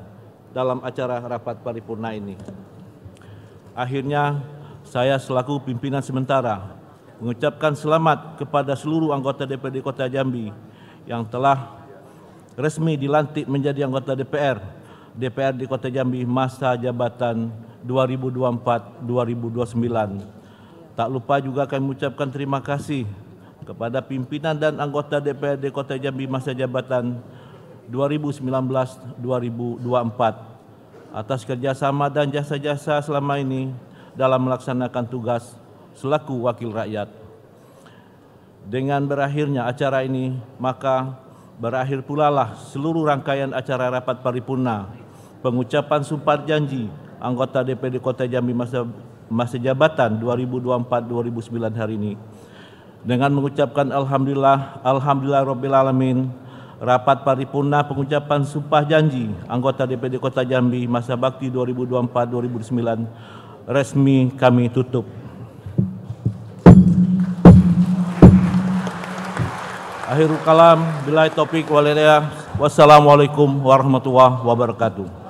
dalam acara rapat paripurna ini. Akhirnya saya selaku pimpinan sementara mengucapkan selamat kepada seluruh anggota DPD Kota Jambi yang telah resmi dilantik menjadi anggota DPR DPR di Kota Jambi masa jabatan 2024-2029. Tak lupa juga kami ucapkan terima kasih kepada pimpinan dan anggota DPRD Kota Jambi masa jabatan 2019-2024 atas kerjasama dan jasa-jasa selama ini dalam melaksanakan tugas selaku wakil rakyat. Dengan berakhirnya acara ini, maka berakhir pula lah seluruh rangkaian acara rapat paripurna, pengucapan sumpah janji, anggota DPD Kota Jambi masa, masa jabatan 2024-2009 hari ini dengan mengucapkan alhamdulillah alhamdulillah rabbil alamin rapat paripurna pengucapan sumpah janji anggota DPD Kota Jambi masa bakti 2024-2009 resmi kami tutup. Akhirul kalam, bila topik walidayah. Wassalamualaikum warahmatullahi wabarakatuh.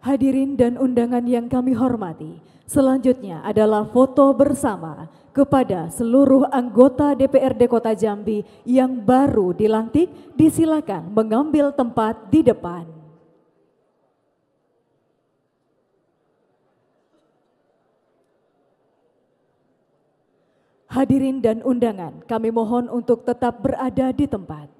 Hadirin dan undangan yang kami hormati, selanjutnya adalah foto bersama kepada seluruh anggota DPRD Kota Jambi yang baru dilantik, disilakan mengambil tempat di depan. Hadirin dan undangan, kami mohon untuk tetap berada di tempat.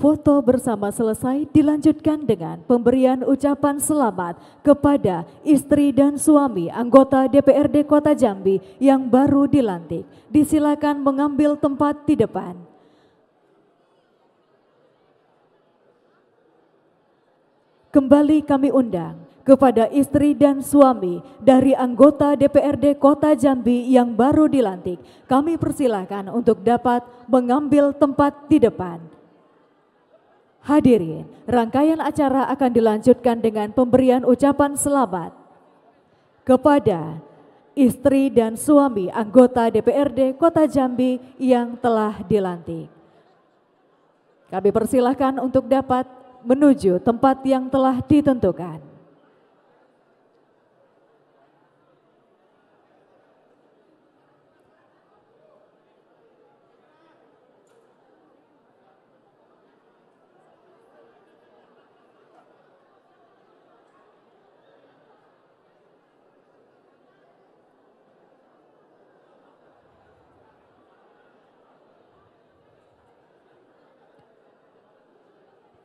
Foto bersama selesai dilanjutkan dengan pemberian ucapan selamat kepada istri dan suami anggota DPRD Kota Jambi yang baru dilantik. Disilakan mengambil tempat di depan. Kembali kami undang kepada istri dan suami dari anggota DPRD Kota Jambi yang baru dilantik. Kami persilahkan untuk dapat mengambil tempat di depan. Hadirin, rangkaian acara akan dilanjutkan dengan pemberian ucapan selamat kepada istri dan suami anggota DPRD Kota Jambi yang telah dilantik. Kami persilahkan untuk dapat menuju tempat yang telah ditentukan.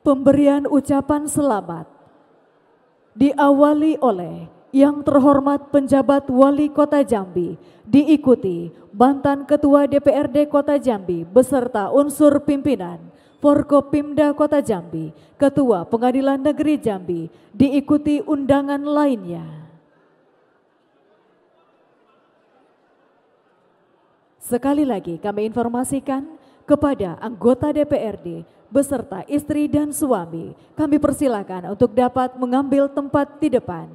Pemberian ucapan selamat diawali oleh yang terhormat penjabat wali kota Jambi diikuti Bantan ketua DPRD kota Jambi beserta unsur pimpinan Forkopimda Kota Jambi, Ketua Pengadilan Negeri Jambi, diikuti undangan lainnya. Sekali lagi kami informasikan kepada anggota DPRD beserta istri dan suami. Kami persilakan untuk dapat mengambil tempat di depan.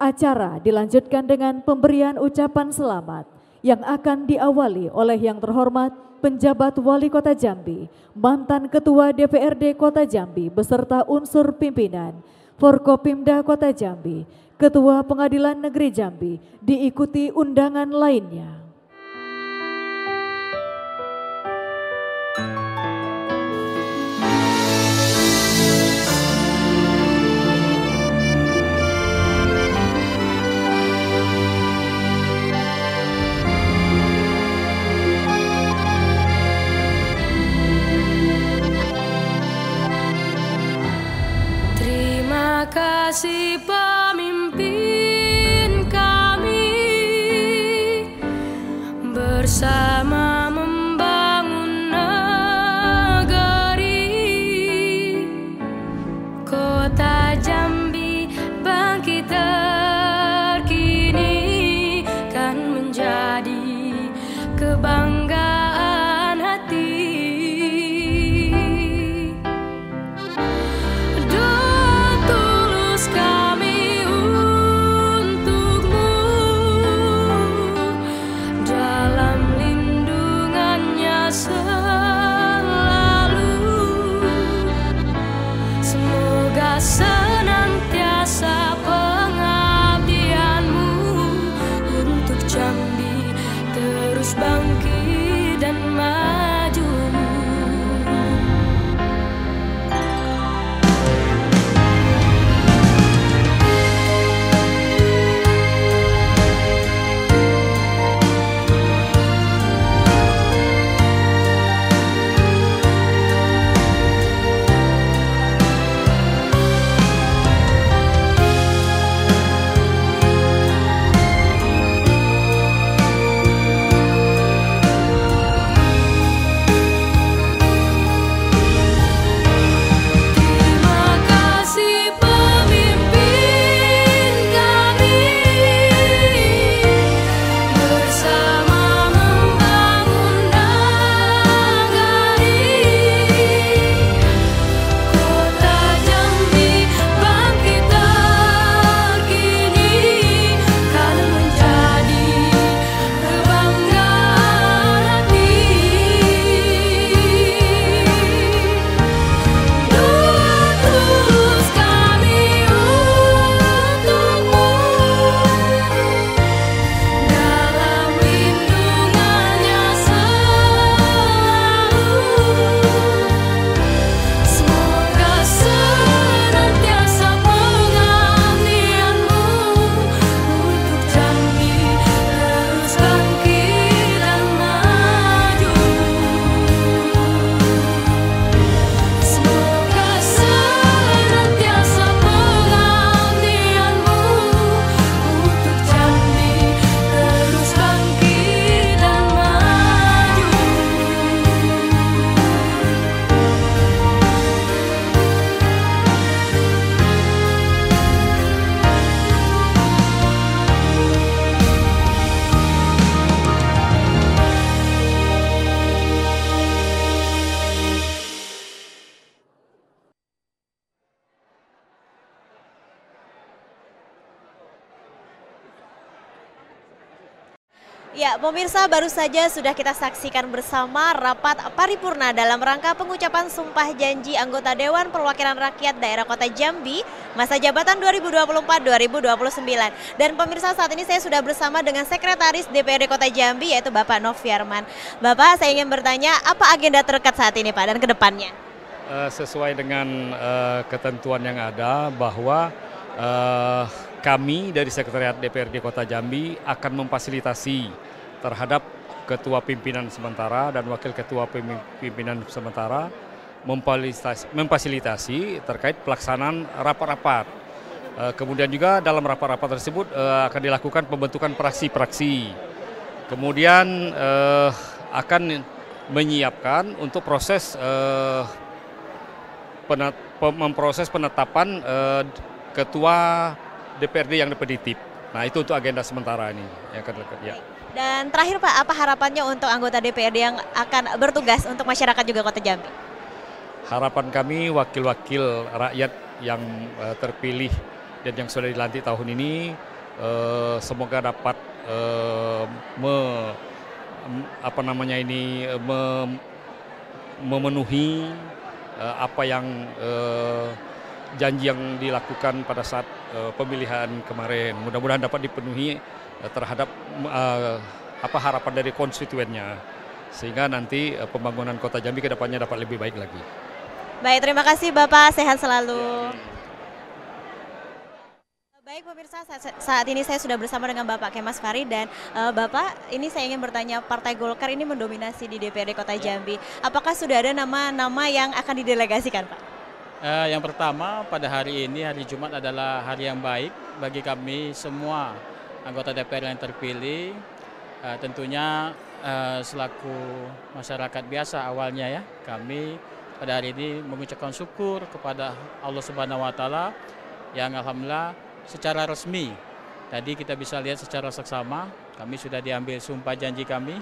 Acara dilanjutkan dengan pemberian ucapan selamat yang akan diawali oleh yang terhormat penjabat wali kota Jambi, mantan ketua DPRD kota Jambi beserta unsur pimpinan, Forkopimda kota Jambi, ketua pengadilan negeri Jambi, diikuti undangan lainnya. see Pemirsa, baru saja sudah kita saksikan bersama rapat paripurna dalam rangka pengucapan sumpah janji anggota Dewan Perwakilan Rakyat Daerah Kota Jambi masa jabatan 2024-2029. Dan pemirsa, saat ini saya sudah bersama dengan Sekretaris DPRD Kota Jambi yaitu Bapak Noviarman. Bapak, saya ingin bertanya apa agenda terdekat saat ini Pak dan ke depannya? Eh, sesuai dengan uh, ketentuan yang ada bahwa uh, kami dari Sekretariat DPRD Kota Jambi akan memfasilitasi terhadap ketua pimpinan sementara dan wakil ketua pimpinan sementara memfasilitasi terkait pelaksanaan rapat-rapat. Eh, kemudian juga dalam rapat-rapat tersebut eh, akan dilakukan pembentukan praksi-praksi. Kemudian eh, akan menyiapkan untuk proses memproses penetapan ketua DPRD yang dipeditip. Nah itu untuk agenda sementara ini yang akan dilakukan. Ya. Dan terakhir Pak, apa harapannya untuk anggota DPRD yang akan bertugas untuk masyarakat juga Kota Jambi? Harapan kami wakil-wakil rakyat yang eh, terpilih dan yang sudah dilantik tahun ini eh, semoga dapat eh, me, apa namanya ini memenuhi apa yang janji yang dilakukan pada saat uh, pemilihan kemarin. Mudah-mudahan dapat dipenuhi uh, terhadap uh, apa harapan dari konstituennya sehingga nanti uh, pembangunan Kota Jambi kedepannya dapat lebih baik lagi. Baik, terima kasih Bapak, sehat selalu. Ya. Baik pemirsa, saat ini saya sudah bersama dengan Bapak Kemas Fari dan uh, Bapak, ini saya ingin bertanya Partai Golkar ini mendominasi di DPRD Kota iya. Jambi. Apakah sudah ada nama-nama yang akan didelegasikan, Pak? Uh, yang pertama pada hari ini hari Jumat adalah hari yang baik bagi kami semua anggota DPR yang terpilih. Uh, tentunya uh, selaku masyarakat biasa awalnya ya kami pada hari ini mengucapkan syukur kepada Allah Subhanahu Wa yang alhamdulillah secara resmi tadi kita bisa lihat secara seksama kami sudah diambil sumpah janji kami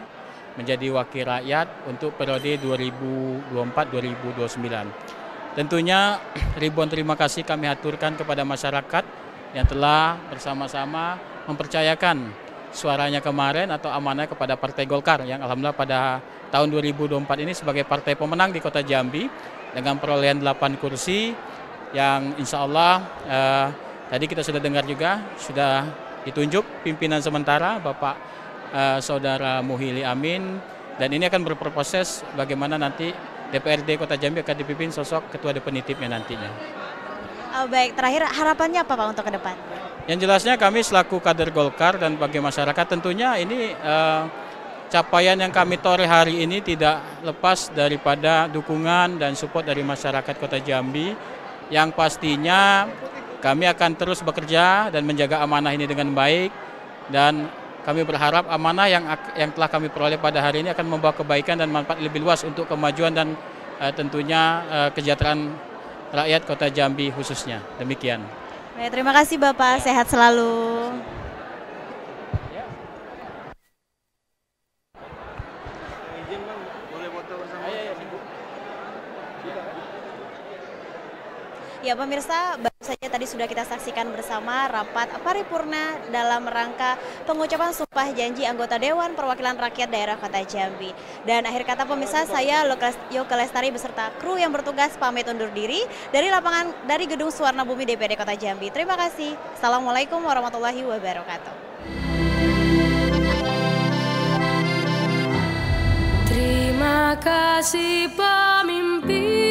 menjadi wakil rakyat untuk periode 2024-2029. Tentunya ribuan terima kasih kami aturkan kepada masyarakat yang telah bersama-sama mempercayakan suaranya kemarin atau amanah kepada Partai Golkar yang alhamdulillah pada tahun 2024 ini sebagai partai pemenang di Kota Jambi dengan perolehan 8 kursi yang insya Allah eh, tadi kita sudah dengar juga sudah ditunjuk pimpinan sementara Bapak eh, Saudara Muhili Amin dan ini akan berproses bagaimana nanti DPRD Kota Jambi akan dipimpin sosok ketua definitifnya nantinya. Oh, baik, terakhir harapannya apa Pak untuk ke depan? Yang jelasnya kami selaku kader Golkar dan bagi masyarakat tentunya ini eh, capaian yang kami toreh hari ini tidak lepas daripada dukungan dan support dari masyarakat Kota Jambi yang pastinya kami akan terus bekerja dan menjaga amanah ini dengan baik dan kami berharap amanah yang yang telah kami peroleh pada hari ini akan membawa kebaikan dan manfaat lebih luas untuk kemajuan dan uh, tentunya uh, kesejahteraan rakyat Kota Jambi khususnya. Demikian. terima kasih Bapak, sehat selalu. Ya pemirsa, baru saja tadi sudah kita saksikan bersama rapat paripurna dalam rangka pengucapan sumpah janji anggota Dewan Perwakilan Rakyat Daerah Kota Jambi. Dan akhir kata pemirsa, saya Yoke Lestari beserta kru yang bertugas pamit undur diri dari lapangan dari Gedung Suwarna Bumi DPD Kota Jambi. Terima kasih. Assalamualaikum warahmatullahi wabarakatuh. Terima kasih pemimpin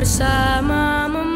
bersamamu